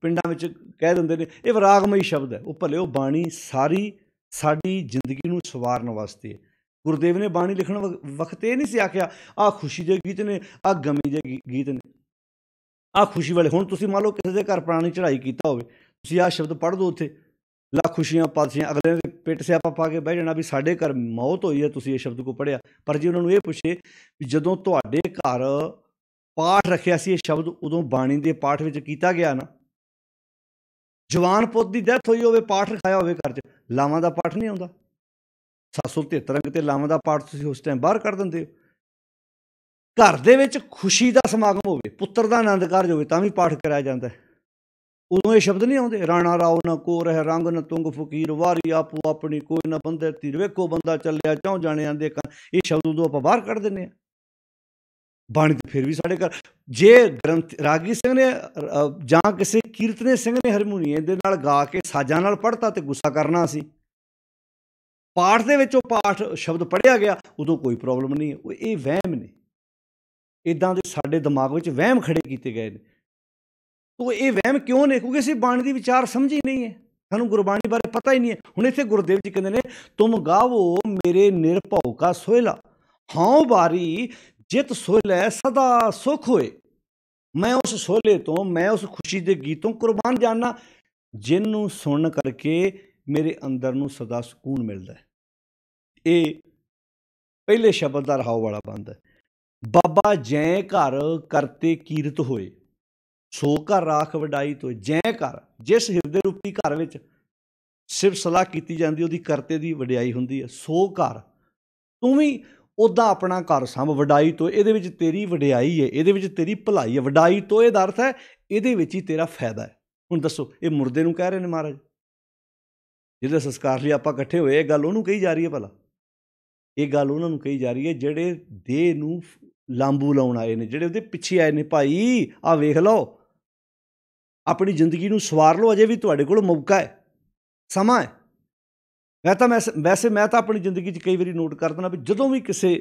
ਪਿੰਡਾਂ ਵਿੱਚ ਕਹਿ ਦਿੰਦੇ ਨੇ ਇਹ ਵਿਰਾਗਮਈ ਸ਼ਬਦ ਹੈ ਉਹ ਭਲੇ ਉਹ ਬਾਣੀ ਸਾਰੀ ਸਾਡੀ ਜ਼ਿੰਦਗੀ ਨੂੰ ਸਵਾਰਨ ਵਾਸਤੇ ਹੈ ਗੁਰਦੇਵ ਨੇ ਬਾਣੀ ਲਿਖਣ ਵਕਤ ਇਹ ਨਹੀਂ ਸੀ ਆਖਿਆ ਆ ਖੁਸ਼ੀ ਦੇ ਗੀਤ ਨੇ ਆ ਗਮੀ ਦੇ ਗੀਤ ਨੇ ਆ ਖੁਸ਼ੀ ਵਾਲੇ ਹੁਣ ਤੁਸੀਂ ਮੰਨ ਲਓ ਕਿਸੇ ਦੇ ਘਰ ਪ੍ਰਾਣੀ ਚੜਾਈ ਕੀਤਾ ਹੋਵੇ ਤੁਸੀਂ ਆ ਸ਼ਬਦ ਪੜ੍ਹ ਦੋ ਉੱਥੇ ਲੱਖ ਖੁਸ਼ੀਆਂ ਪਾਸੀਆਂ ਅਗਲੇ ਦੇ ਪਿੱਟ ਆਪਾਂ ਪਾ ਕੇ ਬਹਿ ਜਾਣਾ ਵੀ ਸਾਡੇ ਘਰ ਮੌਤ ਹੋਈ ਹੈ ਤੁਸੀਂ ਇਹ ਸ਼ਬਦ ਕੋ ਪੜਿਆ ਪਰ ਜੇ ਉਹਨਾਂ ਨੂੰ ਇਹ ਪੁੱਛੇ ਵੀ ਜਦੋਂ ਤੁਹਾਡੇ ਘਰ ਪਾਠ ਰੱਖਿਆ ਸੀ ਇਹ ਸ਼ਬਦ ਉਦੋਂ ਬਾਣੀ ਦੇ ਪਾਠ ਵਿੱਚ ਕੀਤਾ ਗਿਆ ਨਾ ਜਵਾਨ ਪੁੱਤ ਦੀ ਡੈਥ ਹੋਈ ਹੋਵੇ ਪਾਠ ਰਖਾਇਆ ਹੋਵੇ ਘਰ 'ਚ ਲਾਵਾਂ ਦਾ ਪਾਠ ਨਹੀਂ ਆਉਂਦਾ 773 ਅੰਗ ਤੇ ਲਾਵਾਂ ਦਾ ਪਾਠ ਤੁਸੀਂ ਉਸ ਟਾਈਮ ਬਾਹਰ ਕਰ ਦਿੰਦੇ ਹੋ ਘਰ ਦੇ ਵਿੱਚ ਖੁਸ਼ੀ ਦਾ ਸਮਾਗਮ ਹੋਵੇ ਪੁੱਤਰ ਦਾ ਆਨੰਦ ਕਾਰਜ ਹੋਵੇ ਤਾਂ ਵੀ ਪਾਠ ਕਰਾਇਆ ਜਾਂਦਾ ਹੈ ਉਦੋਂ ਇਹ ਸ਼ਬਦ ਨਹੀਂ ਆਉਂਦੇ ਰਾਣਾ ਰਾਉ ਨਾ ਕੋ ਰਹਿ ਰੰਗ ਨ ਤੁੰਗ ਫਕੀਰ ਵਾਰੀ ਆਪੂ ਆਪਣੀ ਕੋਈ ਨਾ ਬੰਦੇ ਤੀਰ ਵੇਖੋ ਬੰਦਾ ਚੱਲਿਆ ਚੌਂ ਜਾਣੇ ਦੇ ਕਾ ਇਹ ਸ਼ਬਦ ਉਦੋਂ ਆਪਾਂ ਬਾਹਰ ਕੱਢ ਦਿੰਨੇ ਆ ਬਾਣੀ ਤੇ ਫਿਰ ਵੀ ਸਾਡੇ ਘਰ ਜੇ ਗ੍ਰੰਥ ਰਾਗੀ ਸਿੰਘ ਨੇ ਜਾਂ ਕਿਸੇ ਕੀਰਤਨੇ ਸਿੰਘ ਨੇ ਹਰਮੋਨੀਏ ਦੇ ਨਾਲ ਗਾ ਕੇ ਸਾਜ਼ਾਂ ਨਾਲ ਪੜਤਾ ਤੇ ਗੁੱਸਾ ਕਰਨਾ ਸੀ ਪਾਠ ਦੇ ਵਿੱਚ ਉਹ ਪਾਠ ਸ਼ਬਦ ਪੜਿਆ ਗਿਆ ਉਦੋਂ ਕੋਈ ਪ੍ਰੋਬਲਮ ਨਹੀਂ ਉਹ ਇਹ ਵਹਿਮ ਨੇ ਇਦਾਂ ਦੇ ਸਾਡੇ ਦਿਮਾਗ ਵਿੱਚ ਵਹਿਮ ਖੜੇ ਕੀਤੇ ਗਏ ਨੇ ਤੋ ਇਹ ਵਹਿਮ ਕਿਉਂ ਨੇ ਕਿਉਂਕਿ ਅਸੀਂ ਬਾਣੀ ਦੀ ਵਿਚਾਰ ਸਮਝ ਹੀ ਨਹੀਂ ਹੈ ਸਾਨੂੰ ਗੁਰਬਾਣੀ ਬਾਰੇ ਪਤਾ ਹੀ ਨਹੀਂ ਹੈ ਹੁਣ ਇੱਥੇ ਗੁਰਦੇਵ ਜੀ ਕਹਿੰਦੇ ਨੇ ਤੁਮ ਗਾਵੋ ਮੇਰੇ ਨਿਰਭਉ ਕਾ ਸੋਇਲਾ ਹਾਉ ਬਾਰੀ ਜਿਤ ਸੋਇਲਾ ਸਦਾ ਸੁਖ ਹੋਏ ਮੈਂ ਉਸ ਸੋਲੇ ਤੋਂ ਮੈਂ ਉਸ ਖੁਸ਼ੀ ਦੇ ਗੀਤੋਂ ਕੁਰਬਾਨ ਜਾਣਾ ਜਿੰਨੂੰ ਸੁਣਨ ਕਰਕੇ ਮੇਰੇ ਅੰਦਰ ਨੂੰ ਸਦਾ ਸਕੂਨ ਮਿਲਦਾ ਹੈ ਇਹ ਪਹਿਲੇ ਸ਼ਬਦ ਦਾ ਰਹਾਉ ਵਾਲਾ ਬੰਦ ਹੈ ਬਾਬਾ ਜੈ ਘਰ ਕਰਤੇ ਕੀਰਤ ਹੋਏ ਸੋ ਘਰ ਰਾਖ ਵਡਾਈ ਤੋਂ ਜੈ ਘਰ ਜਿਸ ਹਿਰਦੇ ਰੂਪੀ ਘਰ ਵਿੱਚ ਸਿਰ ਸਲਾਹ ਕੀਤੀ ਜਾਂਦੀ ਉਹਦੀ ਕਰਤੇ ਦੀ ਵਡਿਆਈ ਹੁੰਦੀ ਹੈ ਸੋ ਘਰ ਤੂੰ ਵੀ ਉਦਾਂ ਆਪਣਾ ਘਰ ਸੰਭ ਵਡਾਈ ਤੋਂ ਇਹਦੇ ਵਿੱਚ ਤੇਰੀ ਵਡਿਆਈ ਹੈ ਇਹਦੇ ਵਿੱਚ ਤੇਰੀ ਭਲਾਈ ਹੈ ਵਡਾਈ ਤੋਂ ਇਹਦਾ ਅਰਥ ਹੈ ਇਹਦੇ ਵਿੱਚ ਹੀ ਤੇਰਾ ਫਾਇਦਾ ਹੈ ਹੁਣ ਦੱਸੋ ਇਹ ਮੁਰਦੇ ਨੂੰ ਕਹਿ ਰਹੇ ਨੇ ਮਹਾਰਾਜ ਜਿਹਦੇ ਸੰਸਕਾਰ ਲਈ ਆਪਾਂ ਇਕੱਠੇ ਹੋਏ ਇਹ ਗੱਲ ਉਹਨੂੰ ਕਹੀ ਜਾ ਰਹੀ ਹੈ ਭਲਾ ਇਹ ਗੱਲ ਉਹਨਾਂ ਨੂੰ ਕਹੀ ਜਾ ਰਹੀ ਹੈ ਜਿਹੜੇ ਦੇਹ ਨੂੰ ਲਾਂਬੂ ਲਾਉਣ ਆਏ ਨੇ ਜਿਹੜੇ ਉਹਦੇ ਪਿੱਛੇ ਆਏ ਨੇ ਭਾਈ ਆ ਵੇਖ ਲਓ ਆਪਣੀ ਜ਼ਿੰਦਗੀ ਨੂੰ ਸਵਾਰ ਲਓ ਅਜੇ ਵੀ ਤੁਹਾਡੇ ਕੋਲ ਮੌਕਾ ਹੈ ਸਮਾਂ ਹੈ ਮੈਂ ਤਾਂ ਵੈਸੇ ਮੈਂ ਤਾਂ ਆਪਣੀ ਜ਼ਿੰਦਗੀ 'ਚ ਕਈ ਵਾਰੀ ਨੋਟ ਕਰ ਦਿੰਦਾ ਵੀ ਜਦੋਂ ਵੀ ਕਿਸੇ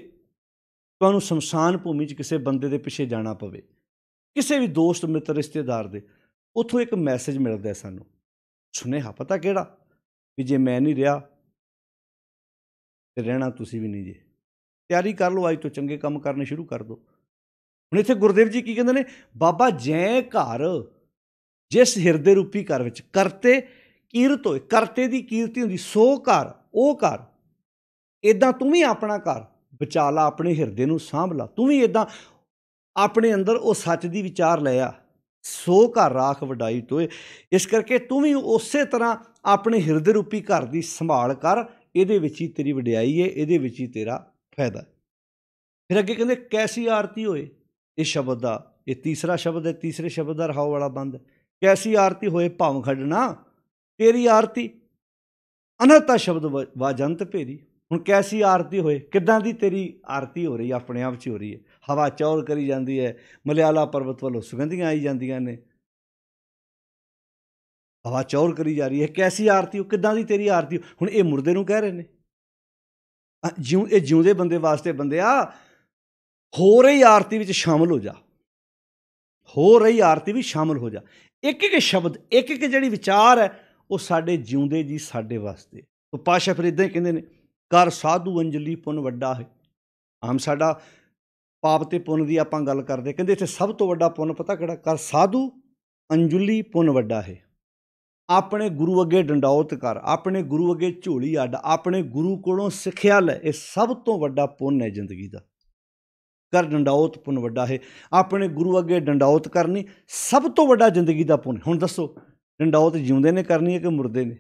ਤੁਹਾਨੂੰ ਸ਼ਮਸ਼ਾਨ ਭੂਮੀ 'ਚ ਕਿਸੇ ਬੰਦੇ ਦੇ ਪਿੱਛੇ ਜਾਣਾ ਪਵੇ ਕਿਸੇ ਵੀ ਦੋਸਤ ਮਿੱਤਰ ਰਿਸ਼ਤੇਦਾਰ ਦੇ ਉੱਥੋਂ ਇੱਕ ਮੈਸੇਜ ਮਿਲਦਾ ਹੈ ਸਾਨੂੰ ਸੁਨੇਹਾ ਪਤਾ ਕਿਹੜਾ ਵੀ ਜੇ ਮੈਂ ਨਹੀਂ ਰਿਹਾ ਤੇ ਰਹਿਣਾ ਤੁਸੀਂ ਵੀ ਨਹੀਂ ਜੇ ਤਿਆਰੀ ਕਰ ਲਓ ਅੱਜ ਤੋਂ ਚੰਗੇ ਕੰਮ ਕਰਨੇ ਸ਼ੁਰੂ ਕਰ ਦਿਓ ਹੁਣ ਇੱਥੇ ਗੁਰਦੇਵ ਜੀ ਕੀ ਕਹਿੰਦੇ ਨੇ ਬਾਬਾ ਜੈ ਘਰ ਜਿਸ ਹਿਰਦੇ ਰੂਪੀ ਘਰ ਵਿੱਚ ਕਰਤੇ ਕੀਰਤ ਹੋਏ ਕਰਤੇ ਦੀ ਕੀਰਤੀ ਹੁੰਦੀ ਸੋ ਘਰ ਉਹ ਘਰ ਇਦਾਂ ਤੂੰ ਵੀ ਆਪਣਾ ਘਰ ਬਚਾ ਲਾ ਆਪਣੇ ਹਿਰਦੇ ਨੂੰ ਸਾਂਭ ਲਾ ਤੂੰ ਵੀ ਇਦਾਂ ਆਪਣੇ ਅੰਦਰ ਉਹ ਸੱਚ ਦੀ ਵਿਚਾਰ ਲੈ ਆ ਸੋ ਘਰ ਰਾਖ ਵਡਾਈ ਤੋਏ ਇਸ ਕਰਕੇ ਤੂੰ ਵੀ ਉਸੇ ਤਰ੍ਹਾਂ ਆਪਣੇ ਹਿਰਦੇ ਰੂਪੀ ਘਰ ਦੀ ਸੰਭਾਲ ਕਰ ਇਹਦੇ ਵਿੱਚ ਹੀ ਤੇਰੀ ਵਡਿਆਈ ਏ ਇਹਦੇ ਵਿੱਚ ਹੀ ਤੇਰਾ ਫਾਇਦਾ ਫਿਰ ਅੱਗੇ ਕਹਿੰਦੇ ਕੈਸੀ ਆਰਤੀ ਹੋਏ ਇਹ ਸ਼ਬਦ ਦਾ ਇਹ ਤੀਸਰਾ ਸ਼ਬਦ ਹੈ ਤੀਸਰੇ ਸ਼ਬਦ ਦਾ ਰਹਾਉ ਵਾਲਾ ਬੰਦ ਕੈਸੀ ਆਰਤੀ ਹੋਏ ਭਾਵ ਖੜਨਾ ਤੇਰੀ ਆਰਤੀ ਅਨਹਤਾ ਸ਼ਬਦ ਵਾਜੰਤ ਭੇਰੀ ਹੁਣ ਕੈਸੀ ਆਰਤੀ ਹੋਏ ਕਿੱਦਾਂ ਦੀ ਤੇਰੀ ਆਰਤੀ ਹੋ ਰਹੀ ਆਪਣੇ ਆਪ 'ਚ ਹੋ ਰਹੀ ਹੈ ਹਵਾ ਚੌਰ ਕਰੀ ਜਾਂਦੀ ਹੈ ਮਲਿਆਲਾ ਪਰਬਤ ਵੱਲੋਂ ਸੁਗੰਧੀਆਂ ਆਈ ਜਾਂਦੀਆਂ ਨੇ ਹਵਾ ਚੌਰ ਕਰੀ ਜਾ ਰਹੀ ਹੈ ਕੈਸੀ ਆਰਤੀ ਹੋ ਕਿੱਦਾਂ ਦੀ ਤੇਰੀ ਆਰਤੀ ਹੁਣ ਇਹ ਮੁਰਦੇ ਨੂੰ ਕਹਿ ਰਹੇ ਨੇ ਜਿਉਂ ਇਹ ਜਿਉਂਦੇ ਬੰਦੇ ਵਾਸਤੇ ਬੰਦਿਆ ਹੋ ਰਹੀ ਆਰਤੀ ਵਿੱਚ ਸ਼ਾਮਲ ਹੋ ਜਾ ਹੋ ਰਹੀ ਆਰਤੀ ਵਿੱਚ ਸ਼ਾਮਲ ਹੋ ਜਾ ਇੱਕ ਇੱਕ ਸ਼ਬਦ ਇੱਕ ਇੱਕ ਜਿਹੜੀ ਵਿਚਾਰ ਹੈ ਉਹ ਸਾਡੇ ਜਿਉਂਦੇ ਜੀ ਸਾਡੇ ਵਾਸਤੇ ਉਹ ਪਾਸ਼ਾ ਫਿਰ ਇਦਾਂ ਹੀ ਕਹਿੰਦੇ ਨੇ ਕਰ ਸਾਧੂ ਅੰਜਲੀ ਪੁੰਨ ਵੱਡਾ ਹੈ ਆਮ ਸਾਡਾ ਪਾਪ ਤੇ ਪੁੰਨ ਦੀ ਆਪਾਂ ਗੱਲ ਕਰਦੇ ਕਹਿੰਦੇ ਇੱਥੇ ਸਭ ਤੋਂ ਵੱਡਾ ਪੁੰਨ ਪਤਾ ਕਿਹੜਾ ਕਰ ਸਾਧੂ ਅੰਜਲੀ ਪੁੰਨ ਵੱਡਾ ਹੈ ਆਪਣੇ ਗੁਰੂ ਅੱਗੇ ਡੰਡੌਤ ਕਰ ਆਪਣੇ ਗੁਰੂ ਅੱਗੇ ਝੋਲੀ ਅੱਡ ਆਪਣੇ ਗੁਰੂ ਕੋਲੋਂ ਸਿੱਖਿਆ ਲੈ ਇਹ ਸਭ ਤੋਂ ਵੱਡਾ ਪੁੰਨ ਹੈ ਜ਼ਿੰਦਗੀ ਦਾ ਕਰ ਡੰਡੌਤ ਪੁੰਨ ਵੱਡਾ ਹੈ ਆਪਣੇ ਗੁਰੂ ਅੱਗੇ ਡੰਡੌਤ ਕਰਨੀ ਸਭ ਤੋਂ ਵੱਡਾ ਜ਼ਿੰਦਗੀ ਦਾ ਪੁੰਨ ਹੁਣ ਦੱਸੋ ਡੰਡੌਤ ਜਿਉਂਦੇ ਨੇ ਕਰਨੀ ਹੈ ਕਿ ਮੁਰਦੇ ਨੇ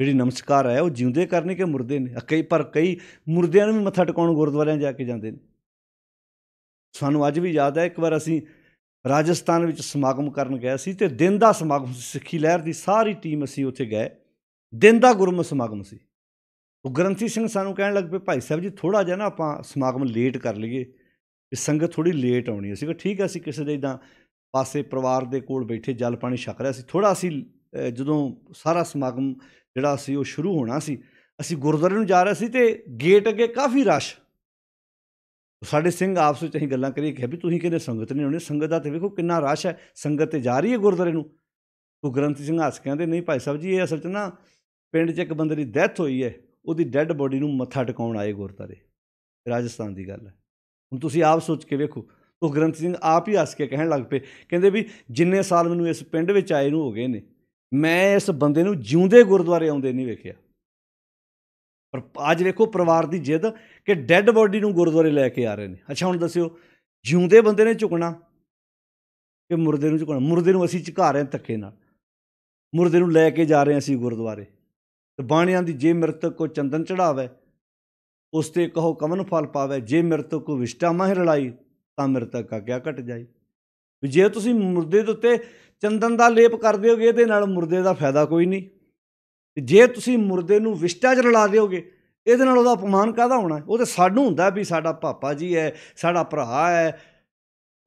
ਜਿਹੜੀ ਨਮਸਕਾਰ ਹੈ ਉਹ ਜਿਉਂਦੇ ਕਰਨੀ ਕਿ ਮੁਰਦੇ ਨੇ ਕਈ ਪਰ ਕਈ ਮੁਰਦਿਆਂ ਨੂੰ ਵੀ ਮੱਥਾ ਟਿਕਾਉਣ ਗੁਰਦੁਆਰਿਆਂ ਜਾ ਕੇ ਜਾਂਦੇ ਨੇ ਸਾਨੂੰ ਅੱਜ ਵੀ ਯਾਦ ਹੈ ਇੱਕ ਵਾਰ ਅਸੀਂ ਰਾਜਸਥਾਨ ਵਿੱਚ ਸਮਾਗਮ ਕਰਨ ਗਏ ਸੀ ਤੇ ਦਿਨ ਦਾ ਸਮਾਗਮ ਸੀ ਸਿੱਖੀ ਲਹਿਰ ਦੀ ਸਾਰੀ ਟੀਮ ਅਸੀਂ ਉੱਥੇ ਗਏ ਦਿਨ ਦਾ ਗੁਰਮ ਸਮਾਗਮ ਸੀ ਉਹ ਗ੍ਰੰਥੀ ਸਿੰਘ ਸਾਨੂੰ ਕਹਿਣ ਲੱਗ ਪਏ ਭਾਈ ਸਾਹਿਬ ਜੀ ਥੋੜਾ ਜਿਹਾ ਨਾ ਆਪਾਂ ਸਮਾਗਮ ਲੇਟ ਕਰ ਲਈਏ ਕਿ ਸੰਗਤ ਥੋੜੀ ਲੇਟ ਆਉਣੀ ਅਸੀਂ ਕਿਹਾ ਠੀਕ ਹੈ ਅਸੀਂ ਕਿਸੇ ਦੇ ਇਦਾਂ ਪਾਸੇ ਪਰਿਵਾਰ ਦੇ ਕੋਲ ਬੈਠੇ ਜਲ ਪਾਣੀ ਛਕ ਰਿਆ ਸੀ ਥੋੜਾ ਅਸੀਂ ਜਦੋਂ ਸਾਰਾ ਸਮਾਗਮ ਜਿਹੜਾ ਸੀ ਉਹ ਸ਼ੁਰੂ ਹੋਣਾ ਸੀ ਅਸੀਂ ਗੁਰਦੁਆਰੇ ਨੂੰ ਜਾ ਰਹੇ ਸੀ ਤੇ ਗੇਟ ਅੱਗੇ ਕਾਫੀ ਰਸ਼ ਸਾਡੇ ਸਿੰਘ ਆਪਸ ਵਿੱਚ ਅਸੀਂ ਗੱਲਾਂ ਕਰੀ ਕਿ ਵੀ ਤੁਸੀਂ ਕਿਹਨੇ ਸੰਗਤ ਨਹੀਂ ਹੋਣੀ ਸੰਗਤ ਦਾ ਤੇ ਵੇਖੋ ਕਿੰਨਾ ਰਸ਼ ਹੈ ਸੰਗਤ ਤੇ ਜਾ ਰਹੀ ਹੈ ਗੁਰਦੁਆਰੇ ਨੂੰ ਉਹ ਗ੍ਰੰਥ ਸਿੰਘ ਹੱਸ ਕਹਿੰਦੇ ਨਹੀਂ ਭਾਈ ਸਾਹਿਬ ਜੀ ਇਹ ਅਸਲ 'ਚ ਨਾ ਪਿੰਡ 'ਚ ਇੱਕ ਬੰਦੇ ਦੀ ਡੈਥ ਹੋਈ ਹੈ ਉਹਦੀ ਡੈੱਡ ਬੋਡੀ ਨੂੰ ਮੱਥਾ ਟਿਕਾਉਣ ਆਏ ਗੁਰਦਾਰੇ ਰਾਜਸਥਾਨ ਦੀ ਗੱਲ ਹੈ ਹੁਣ ਤੁਸੀਂ ਆਪ ਸੋਚ ਕੇ ਵੇਖੋ ਉਹ ਗ੍ਰੰਥ ਸਿੰਘ ਆਪ ਹੀ ਹੱਸ ਕੇ ਕਹਿਣ ਲੱਗ ਪਏ ਕਹਿੰਦੇ ਵੀ ਜਿੰਨੇ ਸਾਲ ਮੈਨੂੰ ਇਸ ਪਿੰਡ ਵਿੱਚ ਆਏ ਨੂੰ ਹੋ ਗਏ ਨੇ ਮੈਂ ਇਸ ਬੰਦੇ ਨੂੰ ਜਿਉਂਦੇ ਗੁਰਦੁਆਰੇ ਆਉਂਦੇ ਨਹੀਂ ਵੇਖਿਆ ਪਰ ਅੱਜ ਵੇਖੋ ਪਰਿਵਾਰ ਦੀ ਜਿੱਦ ਕਿ ਡੈੱਡ ਬੋਡੀ ਨੂੰ ਗੁਰਦੁਆਰੇ ਲੈ ਕੇ ਆ ਰਹੇ ਨੇ ਅੱਛਾ ਹੁਣ ਦੱਸਿਓ ਜਿਉਂਦੇ ਬੰਦੇ ਨੇ ਝੁਕਣਾ ਕਿ ਮੁਰਦੇ ਨੂੰ ਝੁਕਣਾ ਮੁਰਦੇ ਨੂੰ ਅਸੀਂ ਝੁਕਾ ਰਹੇ ਹਾਂ ਧੱਕੇ ਨਾਲ ਮੁਰਦੇ ਨੂੰ ਲੈ ਕੇ ਜਾ ਰਹੇ ਹਾਂ ਅਸੀਂ ਗੁਰਦੁਆਰੇ ਤੇ ਬਾਣੀਆਂ ਦੀ ਜੇ ਮਰਤਕ ਕੋ ਚੰਦਨ ਚੜਾਵੇ ਉਸ ਤੇ ਕਹੋ ਕਮਨ ਫਲ ਪਾਵੇ ਜੇ ਮਰਤਕ ਕੋ ਵਿਸ਼ਟਾ ਮਹਿ ਰਲਾਈ ਤਾਂ ਮਰਤਕ ਕਾ ਕਿਆ ਘਟ ਜਾਈ ਜੇ ਤੁਸੀਂ ਮੁਰਦੇ ਦੇ ਉੱਤੇ ਚੰਦਨ ਦਾ ਲੇਪ ਕਰਦੇ ਹੋਗੇ ਇਹਦੇ ਨਾਲ ਮੁਰਦੇ ਦਾ ਫਾਇਦਾ ਕੋਈ ਨਹੀਂ ਜੇ ਤੁਸੀਂ ਮੁਰਦੇ ਨੂੰ ਵਿਸ਼ਟਾ 'ਚ ਰਲਾ ਦਿਓਗੇ ਇਹਦੇ ਨਾਲ ਉਹਦਾ ਅਪਮਾਨ ਕਾਦਾ ਹੋਣਾ ਉਹ ਤੇ ਸਾਨੂੰ ਹੁੰਦਾ ਵੀ ਸਾਡਾ ਪਾਪਾ ਜੀ ਹੈ ਸਾਡਾ ਭਰਾ ਹੈ